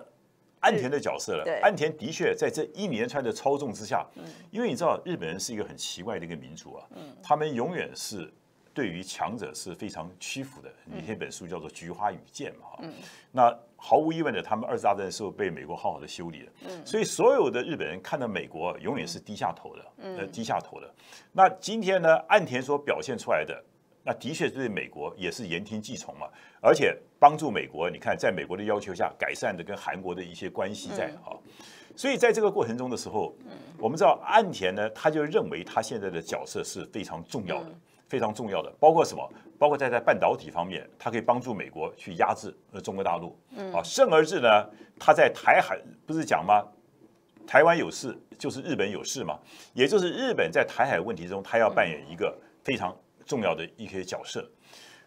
安田的角色了，安田的确在这一连串的操纵之下，因为你知道日本人是一个很奇怪的一个民族啊，嗯，他们永远是。对于强者是非常屈服的。你那本书叫做《菊花与剑》嘛？哈，那毫无疑问的，他们二次大战的时候被美国好好的修理了。嗯，所以所有的日本人看到美国，永远是低下头的。嗯，低下头的。那今天呢，岸田所表现出来的，那的确是对美国也是言听计从嘛，而且帮助美国。你看，在美国的要求下改善的跟韩国的一些关系在哈，所以在这个过程中的时候，我们知道岸田呢，他就认为他现在的角色是非常重要的。非常重要的，包括什么？包括在在半导体方面，它可以帮助美国去压制呃中国大陆。嗯，啊，甚而是呢？他在台海不是讲吗？台湾有事就是日本有事嘛，也就是日本在台海问题中，他要扮演一个非常重要的一些角色。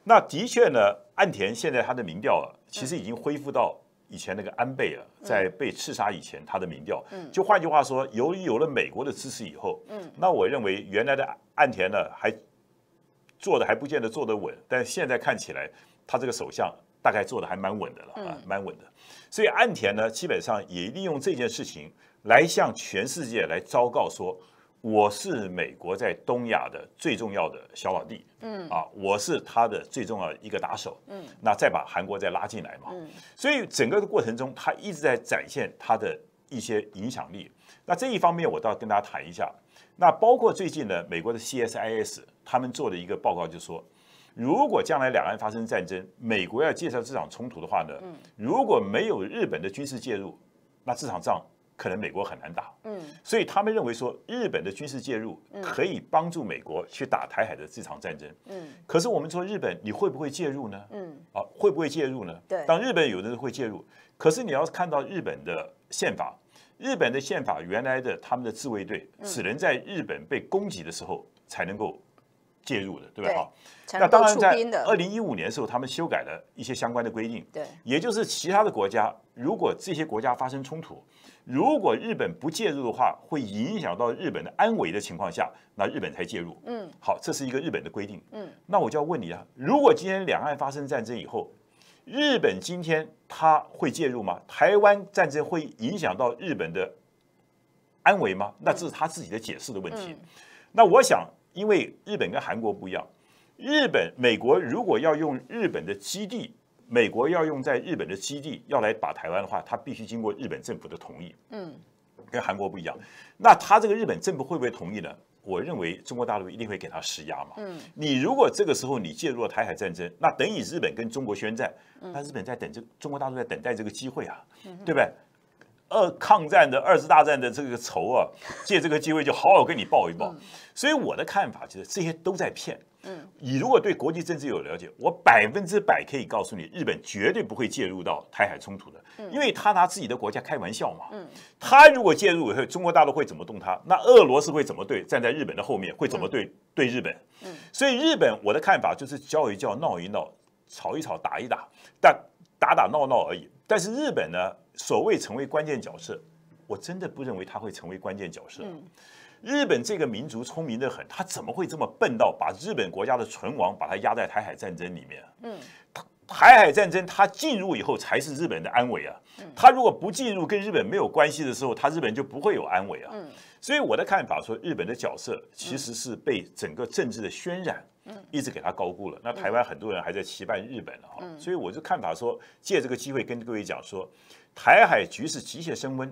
那的确呢，岸田现在他的民调啊，其实已经恢复到以前那个安倍了，在被刺杀以前他的民调。嗯，就换句话说，由于有了美国的支持以后，嗯，那我认为原来的岸田呢还。做的还不见得做得稳，但现在看起来，他这个首相大概做的还蛮稳的了啊，蛮稳的。所以岸田呢，基本上也利用这件事情来向全世界来昭告说，我是美国在东亚的最重要的小老弟，嗯啊，我是他的最重要的一个打手，嗯，那再把韩国再拉进来嘛，嗯，所以整个的过程中，他一直在展现他的一些影响力。那这一方面，我倒跟大家谈一下。那包括最近呢，美国的 CSIS。他们做的一个报告就说，如果将来两岸发生战争，美国要介绍这场冲突的话呢，如果没有日本的军事介入，那这场仗可能美国很难打。嗯，所以他们认为说，日本的军事介入可以帮助美国去打台海的这场战争。嗯，可是我们说日本你会不会介入呢？嗯，啊会不会介入呢？对，当日本有的人会介入，可是你要看到日本的宪法，日本的宪法原来的他们的自卫队只能在日本被攻击的时候才能够。介入的，对吧？好，那当然，在二零一五年的时候，他们修改了一些相关的规定，对，也就是其他的国家，如果这些国家发生冲突，如果日本不介入的话，会影响到日本的安危的情况下，那日本才介入。嗯，好，这是一个日本的规定。嗯，那我就要问你啊，如果今天两岸发生战争以后，日本今天他会介入吗？台湾战争会影响到日本的安危吗？那这是他自己的解释的问题。那我想。因为日本跟韩国不一样，日本美国如果要用日本的基地，美国要用在日本的基地要来打台湾的话，它必须经过日本政府的同意。嗯，跟韩国不一样。那他这个日本政府会不会同意呢？我认为中国大陆一定会给他施压。嘛。嗯，你如果这个时候你介入了台海战争，那等于日本跟中国宣战。嗯，那日本在等这中国大陆在等待这个机会啊。嗯，对二抗战的二次大战的这个仇啊，借这个机会就好好跟你报一报。所以我的看法就是这些都在骗。嗯，你如果对国际政治有了解，我百分之百可以告诉你，日本绝对不会介入到台海冲突的，因为他拿自己的国家开玩笑嘛。嗯，他如果介入以后，中国大陆会怎么动他？那俄罗斯会怎么对？站在日本的后面会怎么对对日本？嗯，所以日本我的看法就是叫一叫，闹一闹，吵一吵，打一打，但打打闹闹而已。但是日本呢？所谓成为关键角色，我真的不认为他会成为关键角色。日本这个民族聪明得很，他怎么会这么笨到把日本国家的存亡把它压在台海战争里面？嗯。台海战争，它进入以后才是日本的安危啊！它如果不进入，跟日本没有关系的时候，它日本就不会有安危啊！所以我的看法说，日本的角色其实是被整个政治的渲染，一直给他高估了。那台湾很多人还在期盼日本了啊！所以我就看法说，借这个机会跟各位讲说，台海局势急切升温。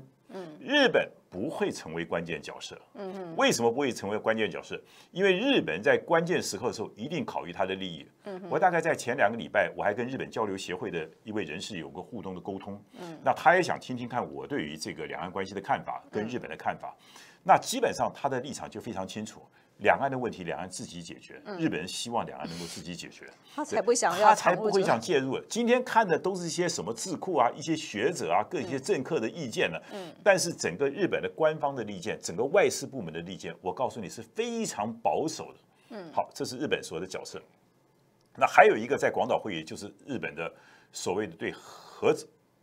日本不会成为关键角色。嗯为什么不会成为关键角色？因为日本在关键时刻的时候，一定考虑它的利益。嗯，我大概在前两个礼拜，我还跟日本交流协会的一位人士有过互动的沟通。嗯，那他也想听听看我对于这个两岸关系的看法，跟日本的看法。那基本上他的立场就非常清楚。两岸的问题，两岸自己解决。日本人希望两岸能够自己解决，他才不想要，他才不会想介入。今天看的都是一些什么智库啊，一些学者啊，各一些政客的意见呢。嗯，但是整个日本的官方的立见，整个外事部门的立见，我告诉你是非常保守的。嗯，好，这是日本所的角色。那还有一个在广岛会议，就是日本的所谓的对核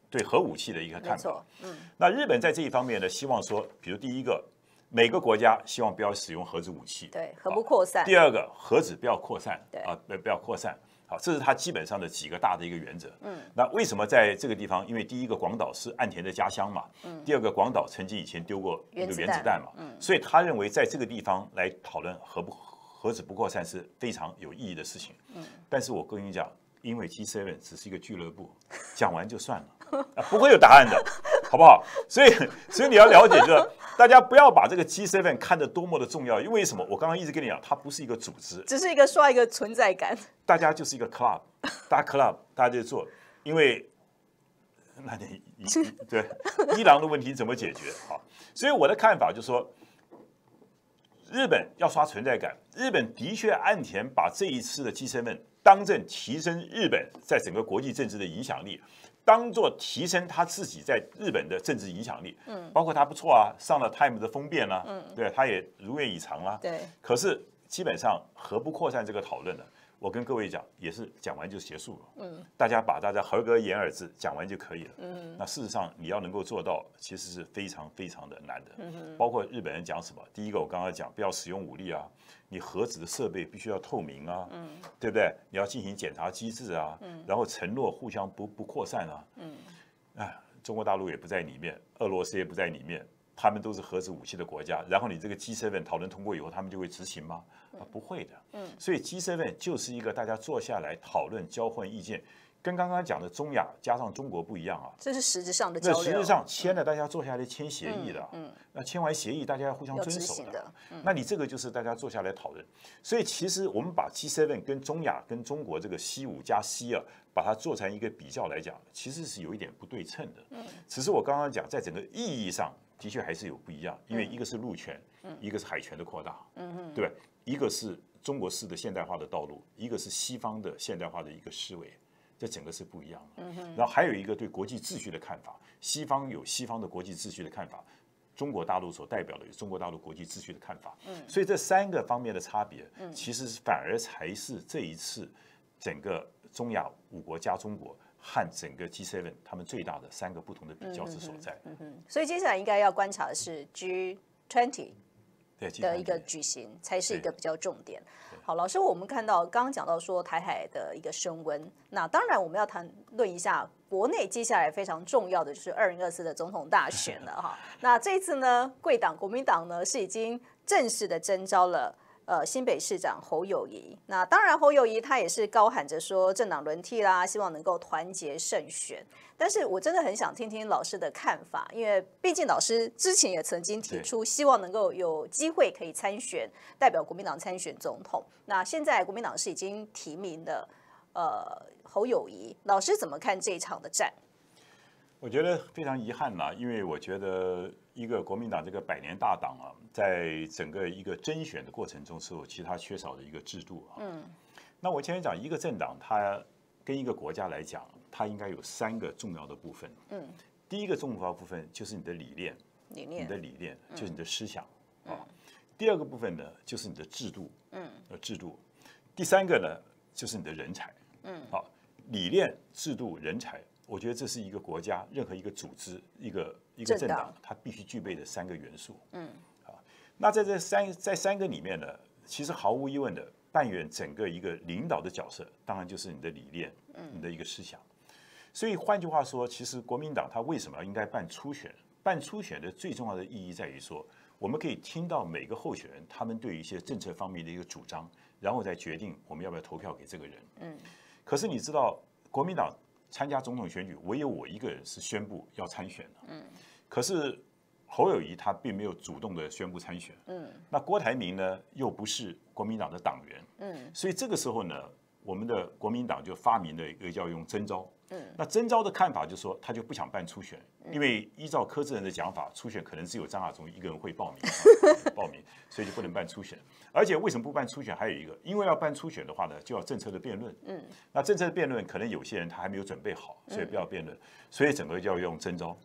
对核武器的一个看法。嗯，那日本在这一方面呢，希望说，比如第一个。每个国家希望不要使用核子武器，对核不扩散。第二个，核子不要扩散，对啊，不不要扩散。好，这是它基本上的几个大的一个原则。嗯。那为什么在这个地方？因为第一个广岛是岸田的家乡嘛。嗯。第二个广岛曾经以前丢过一个原子弹嘛。嗯。所以他认为在这个地方来讨论核不核子不扩散是非常有意义的事情。嗯。但是我跟你讲，因为 G7 只是一个俱乐部，讲完就算了，啊，不会有答案的。好不好？所以，所以你要了解，就是大家不要把这个 G7 看得多么的重要，因为什么？我刚刚一直跟你讲，它不是一个组织，只是一个刷一个存在感。大家就是一个 club，大家 club，大家就做。因为那点对伊朗的问题怎么解决？好，所以我的看法就是说，日本要刷存在感。日本的确，岸田把这一次的 G7 当政提升日本在整个国际政治的影响力。当做提升他自己在日本的政治影响力，嗯，包括他不错啊，上了《Time》的封面啦，嗯，对，他也如愿以偿啦。对。可是基本上何不扩散这个讨论呢，我跟各位讲也是讲完就结束了，嗯，大家把大家合格言而字讲完就可以了，嗯。那事实上你要能够做到，其实是非常非常的难的，嗯包括日本人讲什么，第一个我刚刚讲不要使用武力啊。你核子的设备必须要透明啊，对不对？你要进行检查机制啊，然后承诺互相不不扩散啊，哎，中国大陆也不在里面，俄罗斯也不在里面，他们都是核子武器的国家。然后你这个基塞文讨论通过以后，他们就会执行吗？啊，不会的。所以基塞文就是一个大家坐下来讨论、交换意见。跟刚刚讲的中亚加上中国不一样啊，这是实质上的。那实质上签了，大家坐下来签协议的，嗯，那签完协议，大家要互相遵守的。那你这个就是大家坐下来讨论。所以其实我们把 G seven 跟中亚跟中国这个 C 五加 C 啊，把它做成一个比较来讲，其实是有一点不对称的。嗯，只是我刚刚讲，在整个意义上的确还是有不一样，因为一个是陆权，嗯，一个是海权的扩大，嗯嗯，对一个是中国式的现代化的道路，一个是西方的现代化的一个思维。这整个是不一样的，然后还有一个对国际秩序的看法，西方有西方的国际秩序的看法，中国大陆所代表的有中国大陆国际秩序的看法，嗯，所以这三个方面的差别，嗯，其实反而才是这一次整个中亚五国加中国和整个 G7 他们最大的三个不同的比较之所在，嗯哼，所以接下来应该要观察的是 G20，的一个举行才是一个比较重点。好，老师，我们看到刚刚讲到说台海的一个升温，那当然我们要谈论一下国内接下来非常重要的就是二零二四的总统大选了哈。那这次呢，贵党国民党呢是已经正式的征招了。呃，新北市长侯友谊，那当然，侯友谊他也是高喊着说政党轮替啦，希望能够团结胜选。但是我真的很想听听老师的看法，因为毕竟老师之前也曾经提出，希望能够有机会可以参选，代表国民党参选总统。那现在国民党是已经提名的，呃，侯友谊，老师怎么看这一场的战？我觉得非常遗憾呐，因为我觉得一个国民党这个百年大党啊。在整个一个甄选的过程中，是有其他缺少的一个制度啊。嗯。那我前面讲，一个政党，它跟一个国家来讲，它应该有三个重要的部分。嗯。第一个重要部分就是你的理念，理念，你的理念就是你的思想啊。第二个部分呢，就是你的制度，嗯，制度。第三个呢，就是你的人才。嗯。好，理念、制度、人才，我觉得这是一个国家、任何一个组织、一个一个政党，它必须具备的三个元素。嗯。那在这三在三个里面呢，其实毫无疑问的扮演整个一个领导的角色，当然就是你的理念，你的一个思想。所以换句话说，其实国民党他为什么应该办初选？办初选的最重要的意义在于说，我们可以听到每个候选人他们对一些政策方面的一个主张，然后再决定我们要不要投票给这个人。嗯。可是你知道，国民党参加总统选举，唯有我一个人是宣布要参选的。嗯。可是。侯友谊他并没有主动的宣布参选，嗯，那郭台铭呢又不是国民党的党员，嗯，所以这个时候呢，我们的国民党就发明了一个叫用征召，嗯，那征召的看法就是说他就不想办初选，因为依照柯志仁的讲法，初选可能是有张亚中一个人会报名，报名，所以就不能办初选。而且为什么不办初选？还有一个，因为要办初选的话呢，就要政策的辩论，嗯，那政策的辩论可能有些人他还没有准备好，所以不要辩论，所以整个就要用征召。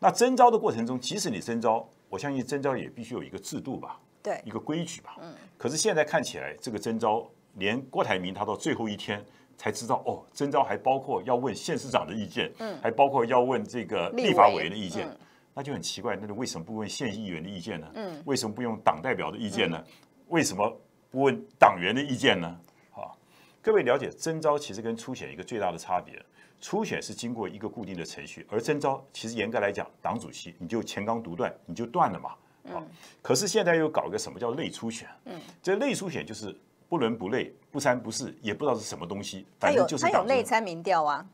那征招的过程中，即使你征招，我相信征招也必须有一个制度吧，对，一个规矩吧。嗯。可是现在看起来，这个征招连郭台铭他到最后一天才知道，哦，征招还包括要问县市长的意见，嗯，还包括要问这个立法委员的意见，那就很奇怪，那你为什么不问县议员的意见呢？嗯。为什么不用党代表的意见呢？为什么不问党员的意见呢？好，各位了解征招其实跟初选一个最大的差别。初选是经过一个固定的程序，而征招其实严格来讲，党主席你就前纲独断，你就断了嘛。可是现在又搞个什么叫内初选？嗯，这内初选就是不伦不类、不三不四，也不知道是什么东西。它有它有内参民调啊。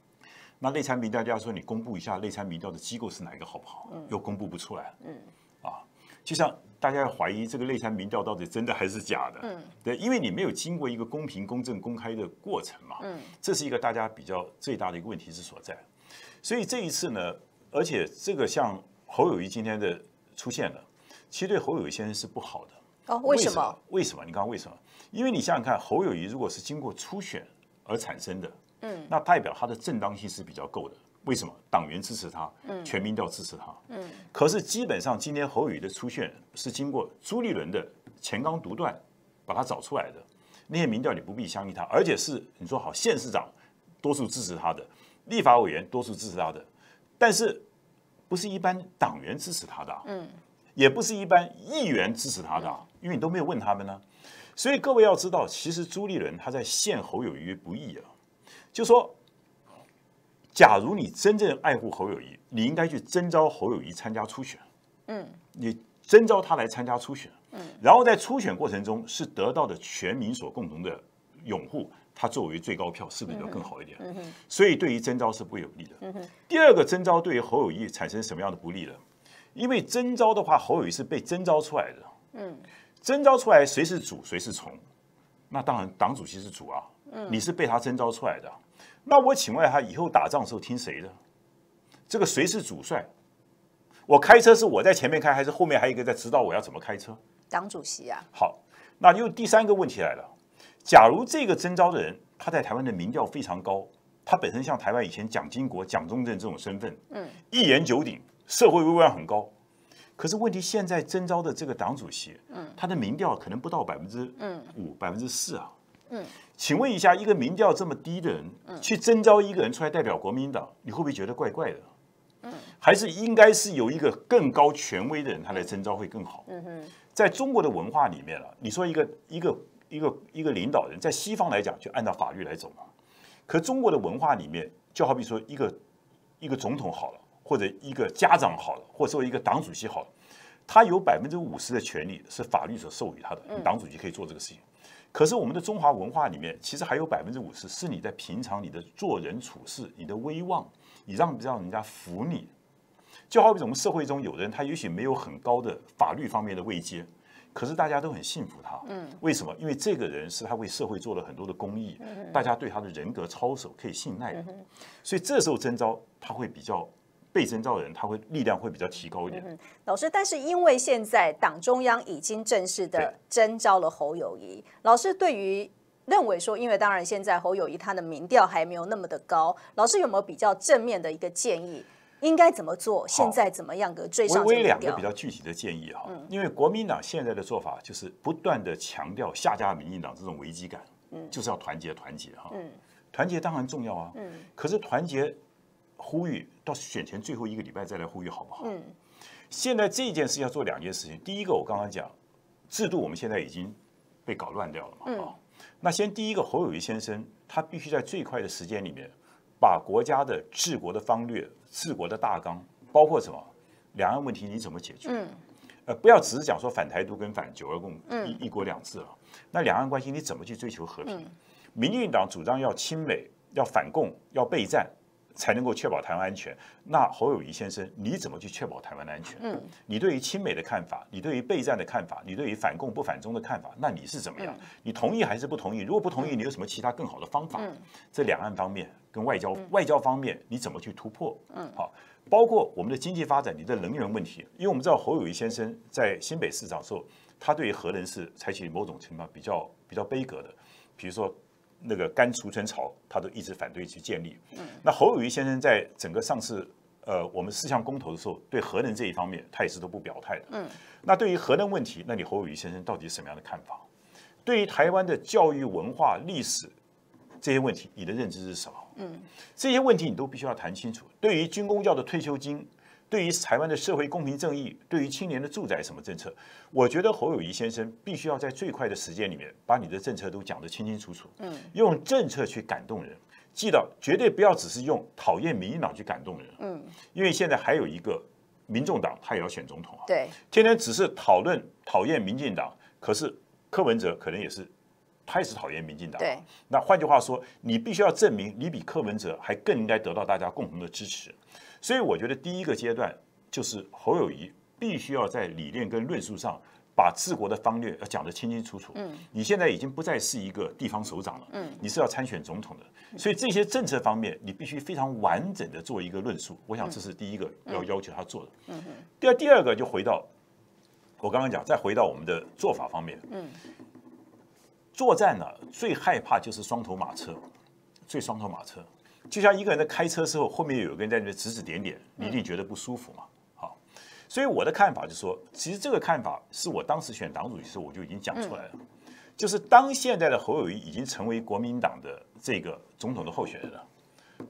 那内参民调，就要说你公布一下内参民调的机构是哪一个，好不好？又公布不出来嗯，啊，就像。大家要怀疑这个内参民调到底真的还是假的，嗯，对，因为你没有经过一个公平、公正、公开的过程嘛，嗯，这是一个大家比较最大的一个问题之所在。所以这一次呢，而且这个像侯友谊今天的出现了，其实对侯友谊先生是不好的哦。为什么？为什么？你刚为什么？因为你想想看，侯友谊如果是经过初选而产生的，嗯，那代表他的正当性是比较够的。为什么党员支持他？嗯，全民调支持他。嗯，可是基本上今天侯宇的出现是经过朱立伦的前纲独断把他找出来的。那些民调你不必相信他，而且是你说好县市长多数支持他的，立法委员多数支持他的，但是不是一般党员支持他的？嗯，也不是一般议员支持他的，因为你都没有问他们呢。所以各位要知道，其实朱立伦他在陷侯友谊不易啊，就说。假如你真正爱护侯友谊，你应该去征召侯友谊参加初选，嗯，你征召他来参加初选，嗯，然后在初选过程中是得到的全民所共同的拥护，他作为最高票是不是要更好一点？所以对于征召是不有利的。第二个征召对于侯友谊产生什么样的不利呢？因为征召的话，侯友谊是被征召出来的，嗯，征召出来谁是主谁是从？那当然党主席是主啊，你是被他征召出来的。那我请问他，以后打仗的时候听谁的？这个谁是主帅？我开车是我在前面开，还是后面还有一个在指导我要怎么开车？党主席啊。好，那又第三个问题来了。假如这个征召的人他在台湾的民调非常高，他本身像台湾以前蒋经国、蒋中正这种身份，嗯，一言九鼎，社会威望很高。可是问题现在征召的这个党主席，嗯，他的民调可能不到百分之五、百分之四啊。嗯，请问一下，一个民调这么低的人，去征召一个人出来代表国民党，你会不会觉得怪怪的？嗯，还是应该是有一个更高权威的人他来征召会更好？嗯哼，在中国的文化里面了，你说一个一个一个一个领导人，在西方来讲就按照法律来走嘛，可中国的文化里面，就好比说一个一个总统好了，或者一个家长好了，或者说一个党主席好了，他有百分之五十的权利是法律所授予他的，党主席可以做这个事情。可是我们的中华文化里面，其实还有百分之五十是你在平常你的做人处事、你的威望，你让不让人家服你？就好比我们社会中有人，他也许没有很高的法律方面的位阶，可是大家都很信服他。嗯，为什么？因为这个人是他为社会做了很多的公益，大家对他的人格操守可以信赖。所以这时候征招他会比较。被征召人他会力量会比较提高一点。嗯，老师，但是因为现在党中央已经正式的征召了侯友谊，老师对于认为说，因为当然现在侯友谊他的民调还没有那么的高，老师有没有比较正面的一个建议，应该怎么做？现在怎么样的追上我有微两个比较具体的建议哈，因为国民党现在的做法就是不断的强调下架民进党这种危机感，就是要团结团结哈，嗯，团结当然重要啊，嗯，可是团结。呼吁到选前最后一个礼拜再来呼吁好不好？嗯，现在这件事要做两件事情。第一个，我刚刚讲制度，我们现在已经被搞乱掉了嘛。啊，那先第一个，侯友谊先生，他必须在最快的时间里面，把国家的治国的方略、治国的大纲，包括什么两岸问题你怎么解决？呃，不要只是讲说反台独跟反九二共一一国两制了。那两岸关系你怎么去追求和平？民进党主张要亲美、要反共、要备战。才能够确保台湾安全。那侯友谊先生，你怎么去确保台湾的安全？嗯，你对于亲美的看法，你对于备战的看法，你对于反共不反中的看法，那你是怎么样？你同意还是不同意？如果不同意，你有什么其他更好的方法？这两岸方面跟外交外交方面，你怎么去突破？嗯，好，包括我们的经济发展，你的能源问题，因为我们知道侯友谊先生在新北市长时候，他对于核能是采取某种情况比较比较悲格的，比如说。那个干除尘草，他都一直反对去建立。那侯友谊先生在整个上次，呃，我们四项公投的时候，对核能这一方面，他也是都不表态的。那对于核能问题，那你侯友谊先生到底什么样的看法？对于台湾的教育、文化、历史这些问题，你的认知是什么？嗯，这些问题你都必须要谈清楚。对于军工教的退休金。对于台湾的社会公平正义，对于青年的住宅什么政策，我觉得侯友谊先生必须要在最快的时间里面把你的政策都讲得清清楚楚。嗯，用政策去感动人，记得绝对不要只是用讨厌民进党去感动人。嗯，因为现在还有一个民众党，他也要选总统啊。对，天天只是讨论讨厌民进党，可是柯文哲可能也是他也是讨厌民进党。对，那换句话说，你必须要证明你比柯文哲还更应该得到大家共同的支持。所以我觉得第一个阶段就是侯友谊必须要在理念跟论述上把治国的方略要讲得清清楚楚。嗯，你现在已经不再是一个地方首长了，嗯，你是要参选总统的，所以这些政策方面你必须非常完整的做一个论述。我想这是第一个要要求他做的。嗯，第二第二个就回到我刚刚讲，再回到我们的做法方面。嗯，作战呢最害怕就是双头马车，最双头马车。就像一个人在开车时候，后面有个人在那边指指点点，你一定觉得不舒服嘛？好，所以我的看法就是说，其实这个看法是我当时选党主席时候我就已经讲出来了，就是当现在的侯友谊已经成为国民党的这个总统的候选人，了，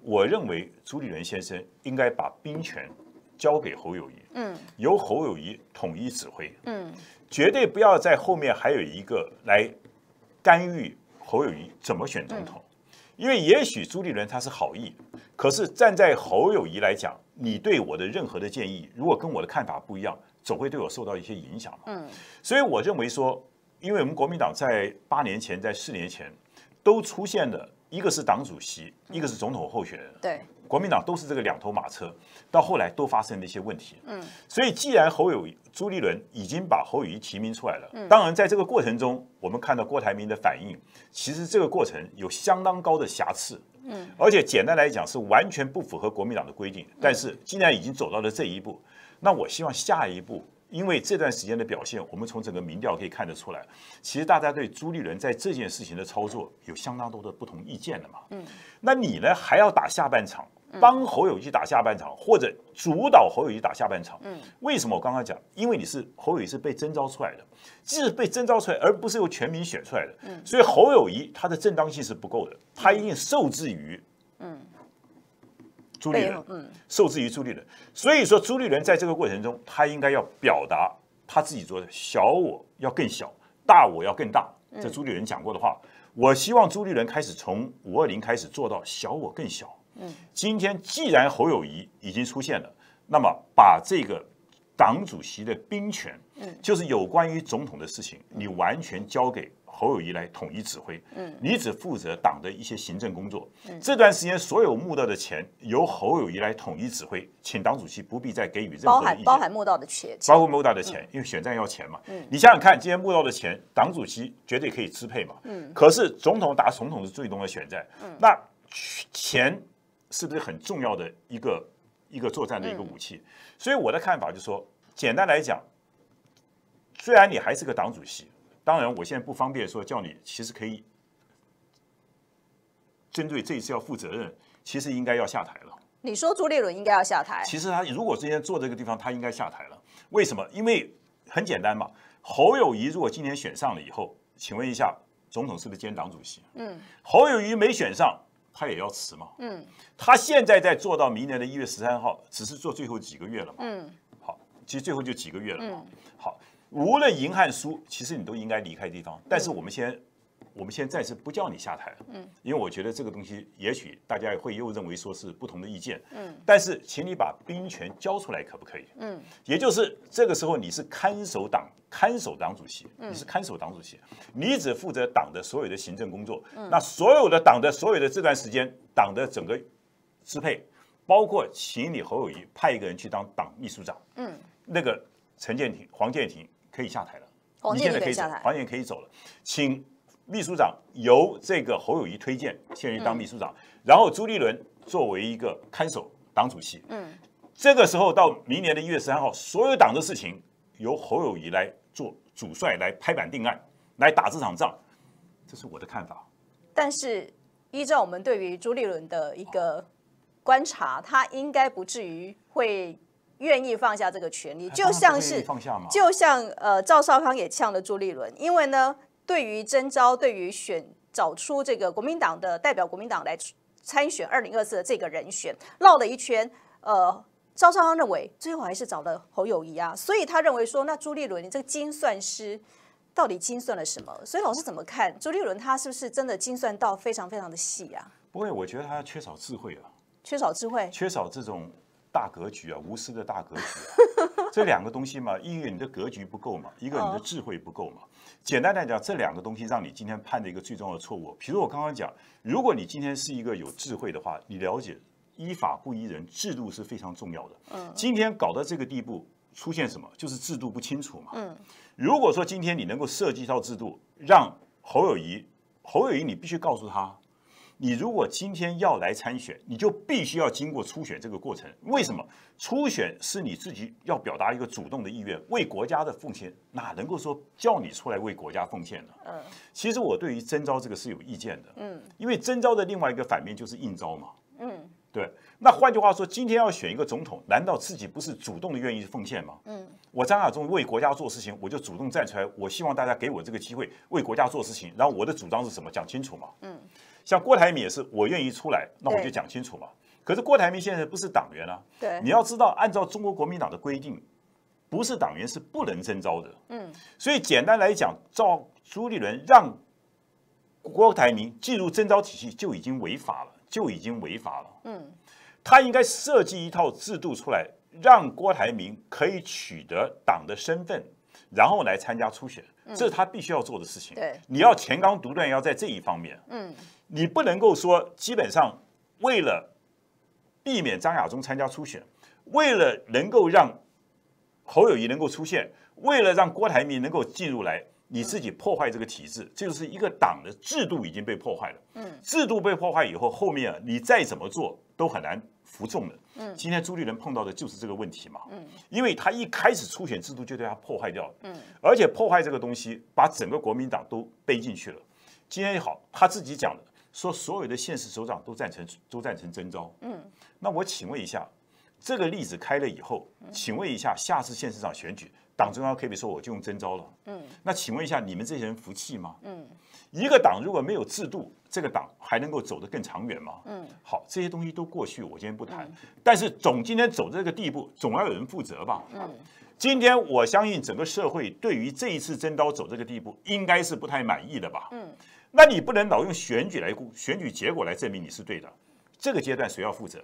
我认为朱立伦先生应该把兵权交给侯友谊，嗯，由侯友谊统一指挥，嗯，绝对不要在后面还有一个来干预侯友谊怎么选总统。因为也许朱立伦他是好意，可是站在侯友谊来讲，你对我的任何的建议，如果跟我的看法不一样，总会对我受到一些影响嘛。嗯，所以我认为说，因为我们国民党在八年前、在四年前，都出现的一个是党主席，一个是总统候选人。对。国民党都是这个两头马车，到后来都发生了一些问题。嗯，所以既然侯友朱立伦已经把侯友谊提名出来了，嗯，当然在这个过程中，我们看到郭台铭的反应，其实这个过程有相当高的瑕疵。嗯，而且简单来讲是完全不符合国民党的规定。但是既然已经走到了这一步，那我希望下一步，因为这段时间的表现，我们从整个民调可以看得出来，其实大家对朱立伦在这件事情的操作有相当多的不同意见了嘛。嗯，那你呢还要打下半场？帮侯友谊打下半场，或者主导侯友谊打下半场。嗯，为什么我刚刚讲？因为你是侯友谊是被征召出来的，即使被征召出来，而不是由全民选出来的。嗯，所以侯友谊他的正当性是不够的，他一定受制于嗯朱立伦。嗯，受制于朱立伦。所以说朱立伦在这个过程中，他应该要表达他自己做的小我要更小，大我要更大。这朱立伦讲过的话，我希望朱立伦开始从五二零开始做到小我更小。嗯，今天既然侯友谊已经出现了，那么把这个党主席的兵权，嗯，就是有关于总统的事情，你完全交给侯友谊来统一指挥，嗯，你只负责党的一些行政工作。这段时间所有募到的钱由侯友谊来统一指挥，请党主席不必再给予任何意见。包含包含募到的钱，包括募到的钱，因为选战要钱嘛。嗯，你想想看，今天募到的钱，党主席绝对可以支配嘛。嗯，可是总统打总统是最终的选战，嗯，那钱。是不是很重要的一个一个作战的一个武器？所以我的看法就是说，简单来讲，虽然你还是个党主席，当然我现在不方便说叫你，其实可以针对这一次要负责任，其实应该要下台了。你说朱立伦应该要下台？其实他如果今天坐这个地方，他应该下台了。为什么？因为很简单嘛，侯友谊如果今年选上了以后，请问一下，总统是不是兼党主席？嗯，侯友谊没选上。他也要辞嘛，嗯，他现在在做到明年的一月十三号，只是做最后几个月了嘛，嗯，好，其实最后就几个月了嘛。好，无论赢还是输，其实你都应该离开地方，但是我们先。我们先暂时不叫你下台了，嗯，因为我觉得这个东西也许大家会又认为说是不同的意见，嗯，但是请你把兵权交出来，可不可以？嗯，也就是这个时候你是看守党，看守党主席，你是看守党主席，你只负责党的所有的行政工作，嗯，那所有的党的所有的这段时间党的整个支配，包括请你侯友谊派一个人去当党秘书长，嗯，那个陈建平、黄建平可以下台了，你现在可以下台，黄建可以走了，请。秘书长由这个侯友谊推荐，现任当秘书长，然后朱立伦作为一个看守党主席，嗯，这个时候到明年的一月十三号，所有党的事情由侯友谊来做主帅，来拍板定案，来打这场仗，这是我的看法。但是依照我们对于朱立伦的一个观察，他应该不至于会愿意放下这个权利，就像是放下嘛，就像呃赵少康也呛了朱立伦，因为呢。对于征招，对于选找出这个国民党的代表，国民党来参选二零二四的这个人选，绕了一圈，呃，招商方认为最后还是找了侯友谊啊，所以他认为说，那朱立伦你这个精算师到底精算了什么？所以老师怎么看朱立伦他是不是真的精算到非常非常的细啊？不会，我觉得他缺少智慧啊，缺少智慧，缺少这种大格局啊，无私的大格局，这两个东西嘛，一个你的格局不够嘛，一个你的智慧不够嘛。简单来讲，这两个东西让你今天判的一个最重要的错误。比如我刚刚讲，如果你今天是一个有智慧的话，你了解依法不依人，制度是非常重要的。嗯，今天搞到这个地步，出现什么？就是制度不清楚嘛。嗯，如果说今天你能够设计一套制度，让侯友谊、侯友谊，你必须告诉他。你如果今天要来参选，你就必须要经过初选这个过程。为什么？初选是你自己要表达一个主动的意愿，为国家的奉献，哪能够说叫你出来为国家奉献呢？嗯。其实我对于征召这个是有意见的。嗯。因为征召的另外一个反面就是应召嘛。嗯。对。那换句话说，今天要选一个总统，难道自己不是主动的愿意奉献吗？嗯。我张亚中为国家做事情，我就主动站出来，我希望大家给我这个机会为国家做事情。然后我的主张是什么？讲清楚嘛。嗯。像郭台铭也是，我愿意出来，那我就讲清楚嘛。可是郭台铭现在不是党员啊。对。你要知道，按照中国国民党的规定，不是党员是不能征召的。嗯。所以简单来讲，照朱立伦让郭台铭进入征召体系就已经违法了，就已经违法了。嗯。他应该设计一套制度出来，让郭台铭可以取得党的身份，然后来参加初选，这是他必须要做的事情。对。你要前刚独断，要在这一方面。嗯。你不能够说，基本上为了避免张亚中参加初选，为了能够让侯友谊能够出现，为了让郭台铭能够进入来，你自己破坏这个体制，这就是一个党的制度已经被破坏了。嗯，制度被破坏以后，后面啊你再怎么做都很难服众了。嗯，今天朱立伦碰到的就是这个问题嘛。嗯，因为他一开始初选制度就对他破坏掉了。嗯，而且破坏这个东西，把整个国民党都背进去了。今天也好，他自己讲的。说所有的县市首长都赞成都赞成征召。嗯，那我请问一下，这个例子开了以后，请问一下，下次县市长选举，党中央可以说我就用征召了，嗯，那请问一下，你们这些人服气吗？嗯，一个党如果没有制度，这个党还能够走得更长远吗？嗯，好，这些东西都过去，我今天不谈，但是总今天走这个地步，总要有人负责吧？嗯，今天我相信整个社会对于这一次真刀走这个地步，应该是不太满意的吧？嗯。那你不能老用选举来估选举结果来证明你是对的，这个阶段谁要负责？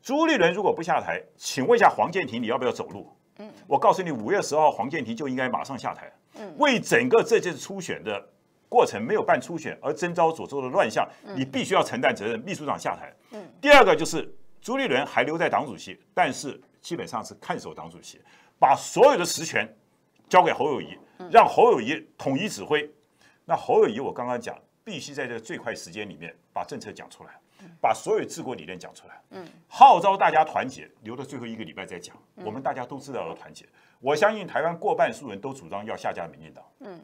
朱立伦如果不下台，请问一下黄建庭，你要不要走路？嗯，我告诉你，五月十号黄建庭就应该马上下台。嗯，为整个这次初选的过程没有办初选而征召所做的乱象，你必须要承担责任。秘书长下台。嗯，第二个就是朱立伦还留在党主席，但是基本上是看守党主席，把所有的实权交给侯友谊，让侯友谊统一指挥。那侯友谊，我刚刚讲，必须在这最快时间里面把政策讲出来，把所有治国理念讲出来，嗯，号召大家团结，留到最后一个礼拜再讲。我们大家都知道要团结，我相信台湾过半数人都主张要下架民进党，嗯，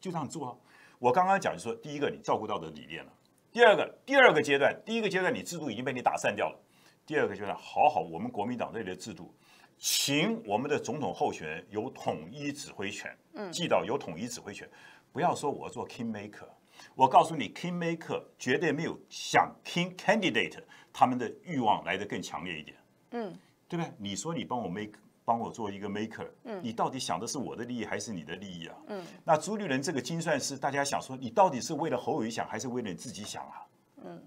就这样做啊。我刚刚讲就说，第一个你照顾到的理念了，第二个，第二个阶段，第一个阶段你制度已经被你打散掉了，第二个阶段，好好我们国民党内的制度，请我们的总统候选人有统一指挥权，嗯，到有统一指挥权。不要说我做 king maker，我告诉你，king maker 绝对没有想 king candidate，他们的欲望来得更强烈一点，嗯，对不对？你说你帮我 make，帮我做一个 maker，你到底想的是我的利益还是你的利益啊？嗯，那朱立伦这个精算师，大家想说你到底是为了侯友伟想，还是为了你自己想啊？嗯，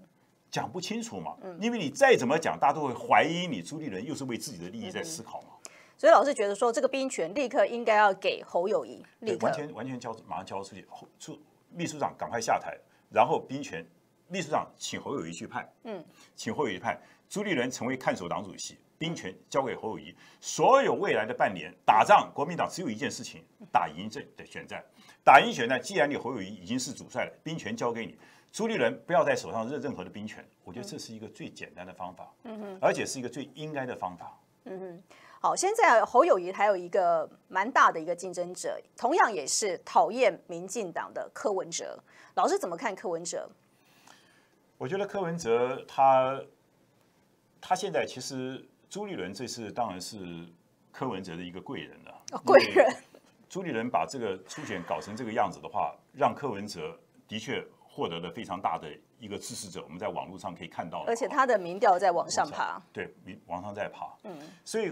讲不清楚嘛，因为你再怎么讲，大家都会怀疑你朱立伦又是为自己的利益在思考嘛。所以，老师觉得说，这个兵权立刻应该要给侯友谊。对，完全完全交，马上交出去。出秘书长赶快下台，然后兵权秘书长请侯友谊去判，嗯，请侯友谊判。朱立伦成为看守党主席，兵权交给侯友谊。所有未来的半年打仗，国民党只有一件事情：打赢这的选战。打赢选战，既然你侯友谊已经是主帅了，兵权交给你。朱立伦不要在手上任任何的兵权。我觉得这是一个最简单的方法，嗯哼，而且是一个最应该的方法，嗯哼。好，现在侯友谊还有一个蛮大的一个竞争者，同样也是讨厌民进党的柯文哲。老师怎么看柯文哲？我觉得柯文哲他他现在其实朱立伦这次当然是柯文哲的一个贵人了。贵人，朱立伦把这个初选搞成这个样子的话，让柯文哲的确获得了非常大的一个支持者，我们在网络上可以看到，而且他的民调在往上爬，对，往上在爬。嗯，所以。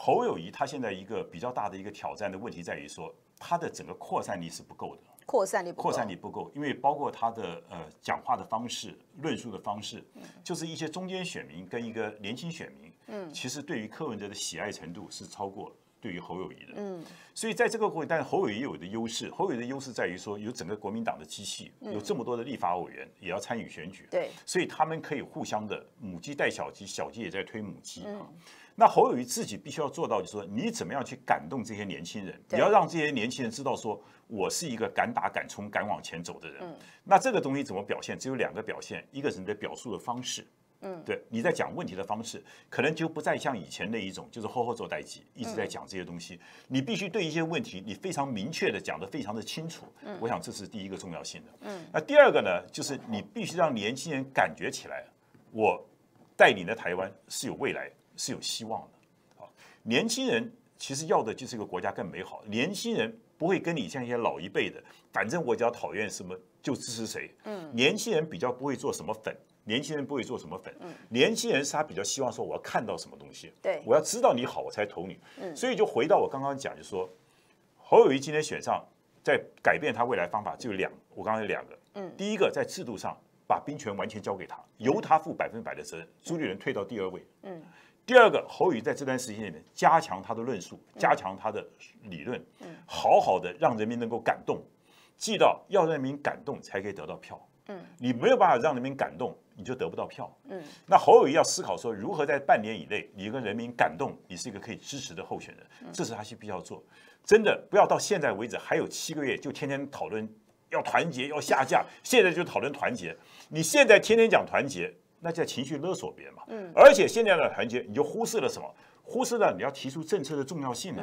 侯友谊他现在一个比较大的一个挑战的问题在于说，他的整个扩散力是不够的。扩散力扩散力不够，因为包括他的呃讲话的方式、论述的方式，就是一些中间选民跟一个年轻选民，嗯，其实对于柯文哲的喜爱程度是超过了。对于侯友谊的，嗯，所以在这个过程，但是侯友谊有的优势，侯友谊的优势在于说有整个国民党的机器，有这么多的立法委员也要参与选举，对，所以他们可以互相的母鸡带小鸡，小鸡也在推母鸡啊。那侯友谊自己必须要做到，就是说你怎么样去感动这些年轻人，你要让这些年轻人知道说我是一个敢打敢冲敢往前走的人。那这个东西怎么表现？只有两个表现，一个是你的表述的方式。嗯，对你在讲问题的方式，可能就不再像以前那一种，就是厚厚做代级，一直在讲这些东西。你必须对一些问题，你非常明确的讲的非常的清楚。嗯，我想这是第一个重要性的。嗯，那第二个呢，就是你必须让年轻人感觉起来，我带领的台湾是有未来，是有希望的。好，年轻人其实要的就是一个国家更美好。年轻人不会跟你像一些老一辈的，反正我比较讨厌什么就支持谁。嗯，年轻人比较不会做什么粉。年轻人不会做什么粉，年轻人是他比较希望说我要看到什么东西，对，我要知道你好我才投你，嗯，所以就回到我刚刚讲，就说侯友谊今天选上，在改变他未来方法只有两，我刚才有两个，嗯，第一个在制度上把兵权完全交给他，由他负百分百的责任，朱立伦退到第二位，嗯，第二个侯宇在这段时间里面加强他的论述，加强他的理论，嗯，好好的让人民能够感动，记到要让人民感动才可以得到票，嗯，你没有办法让人民感动。你就得不到票。嗯，那侯友谊要思考说，如何在半年以内，你跟人民感动，你是一个可以支持的候选人，这是他先必须要做。真的不要到现在为止还有七个月，就天天讨论要团结要下架，现在就讨论团结。你现在天天讲团结，那叫情绪勒索别人嘛。嗯，而且现在的团结，你就忽视了什么？忽视了你要提出政策的重要性了。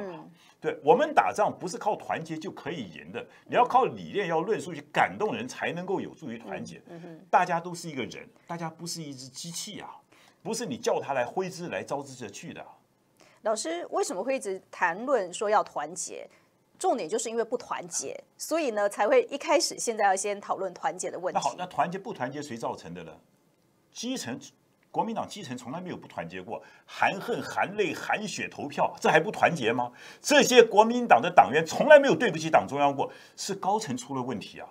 对，我们打仗不是靠团结就可以赢的，你要靠理念，要论述去感动人，才能够有助于团结。大家都是一个人，大家不是一只机器啊，不是你叫他来挥之来招之则去的。老师为什么会一直谈论说要团结？重点就是因为不团结，所以呢才会一开始现在要先讨论团结的问题。那好，那团结不团结谁造成的呢？基层。国民党基层从来没有不团结过，含恨、含泪、含血投票，这还不团结吗？这些国民党的党员从来没有对不起党中央过，是高层出了问题啊！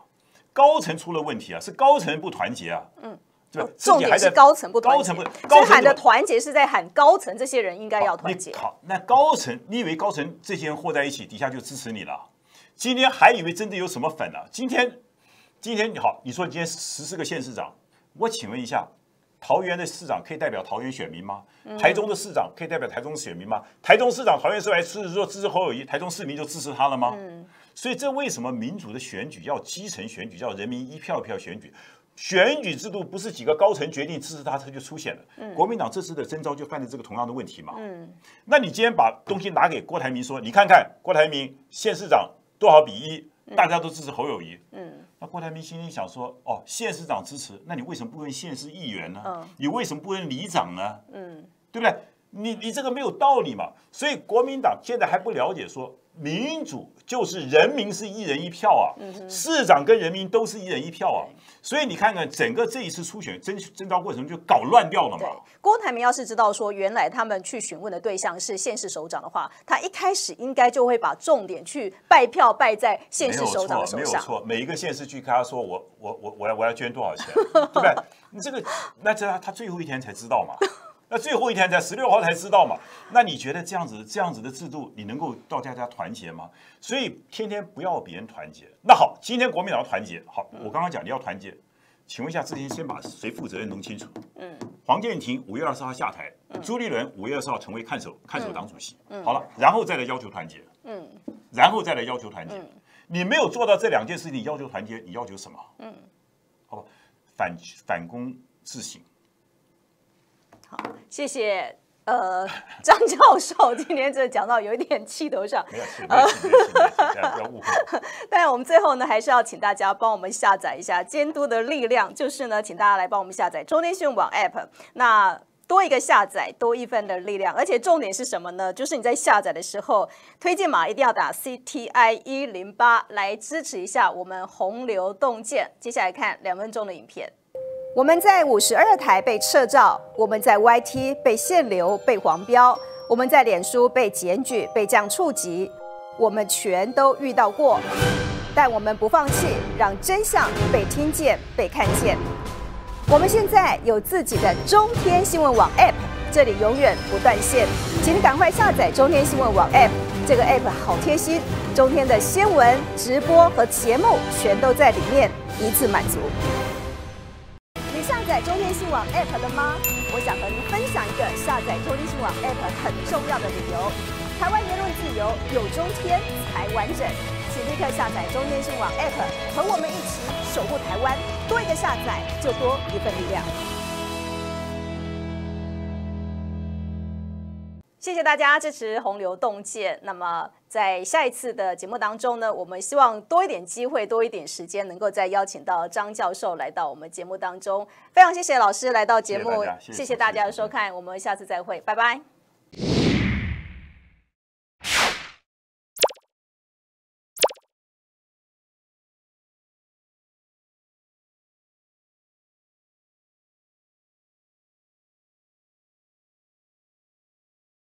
高层出了问题啊！是高层不团结啊！嗯，对吧？重点是高层不团结，高层不，高。喊的团结是在喊高层这些人应该要团结。好，那高层你以为高层这些人和在一起，底下就支持你了？今天还以为真的有什么粉呢。今天，今天你好，你说今天十四个县市长，我请问一下。桃园的市长可以代表桃园选民吗？台中的市长可以代表台中选民吗？台中市长、桃园市来支持说支持侯友谊，台中市民就支持他了吗？所以这为什么民主的选举要基层选举，叫人民一票一票选举？选举制度不是几个高层决定支持他，他就出现了。国民党这次的征召就犯了这个同样的问题嘛？那你今天把东西拿给郭台铭说，你看看郭台铭县市长多少比一，大家都支持侯友谊。郭台铭心里想说：“哦，县市长支持，那你为什么不跟县市议员呢？你为什么不跟里长呢？嗯，对不对？你你这个没有道理嘛。所以国民党现在还不了解说民主。”就是人民是一人一票啊，市长跟人民都是一人一票啊，所以你看看整个这一次初选征征召过程就搞乱掉了。嘛。郭台铭要是知道说原来他们去询问的对象是县市首长的话，他一开始应该就会把重点去拜票拜在县市首长手上。没有错，每一个县市去跟他说我我我我要我要捐多少钱，对不对？你这个那这他最后一天才知道嘛。那最后一天在十六号才知道嘛？那你觉得这样子这样子的制度，你能够到大家团结吗？所以天天不要别人团结。那好，今天国民党团结。好，我刚刚讲你要团结，请问一下，之前先把谁负责任弄清楚？嗯。黄建庭五月二十号下台，朱立伦五月二十号成为看守看守党主席。好了，然后再来要求团结。嗯。然后再来要求团结。你没有做到这两件事情，要求团结，你要求什么？嗯。好吧，反反攻自省。谢谢，呃，张教授，今天这讲到有一点气头上，没有，没有，没有，但是我们最后呢，还是要请大家帮我们下载一下监督的力量，就是呢，请大家来帮我们下载中天信网 app，那多一个下载多一份的力量。而且重点是什么呢？就是你在下载的时候，推荐码一定要打 CTI 一零八来支持一下我们洪流洞见。接下来看两分钟的影片。我们在五十二台被撤照，我们在 YT 被限流、被黄标，我们在脸书被检举、被降触及，我们全都遇到过。但我们不放弃，让真相被听见、被看见。我们现在有自己的中天新闻网 App，这里永远不断线，请赶快下载中天新闻网 App。这个 App 好贴心，中天的新闻、直播和节目全都在里面，一次满足。在中天新闻 APP 的吗？我想和您分享一个下载中天新闻 APP 很重要的理由：台湾言论自由有中天才完整，请立刻下载中天新闻 APP，和我们一起守护台湾，多一个下载就多一份力量。谢谢大家支持《洪流洞见》。那么，在下一次的节目当中呢，我们希望多一点机会，多一点时间，能够再邀请到张教授来到我们节目当中。非常谢谢老师来到节目，谢谢大家的收看，我们下次再会，拜拜。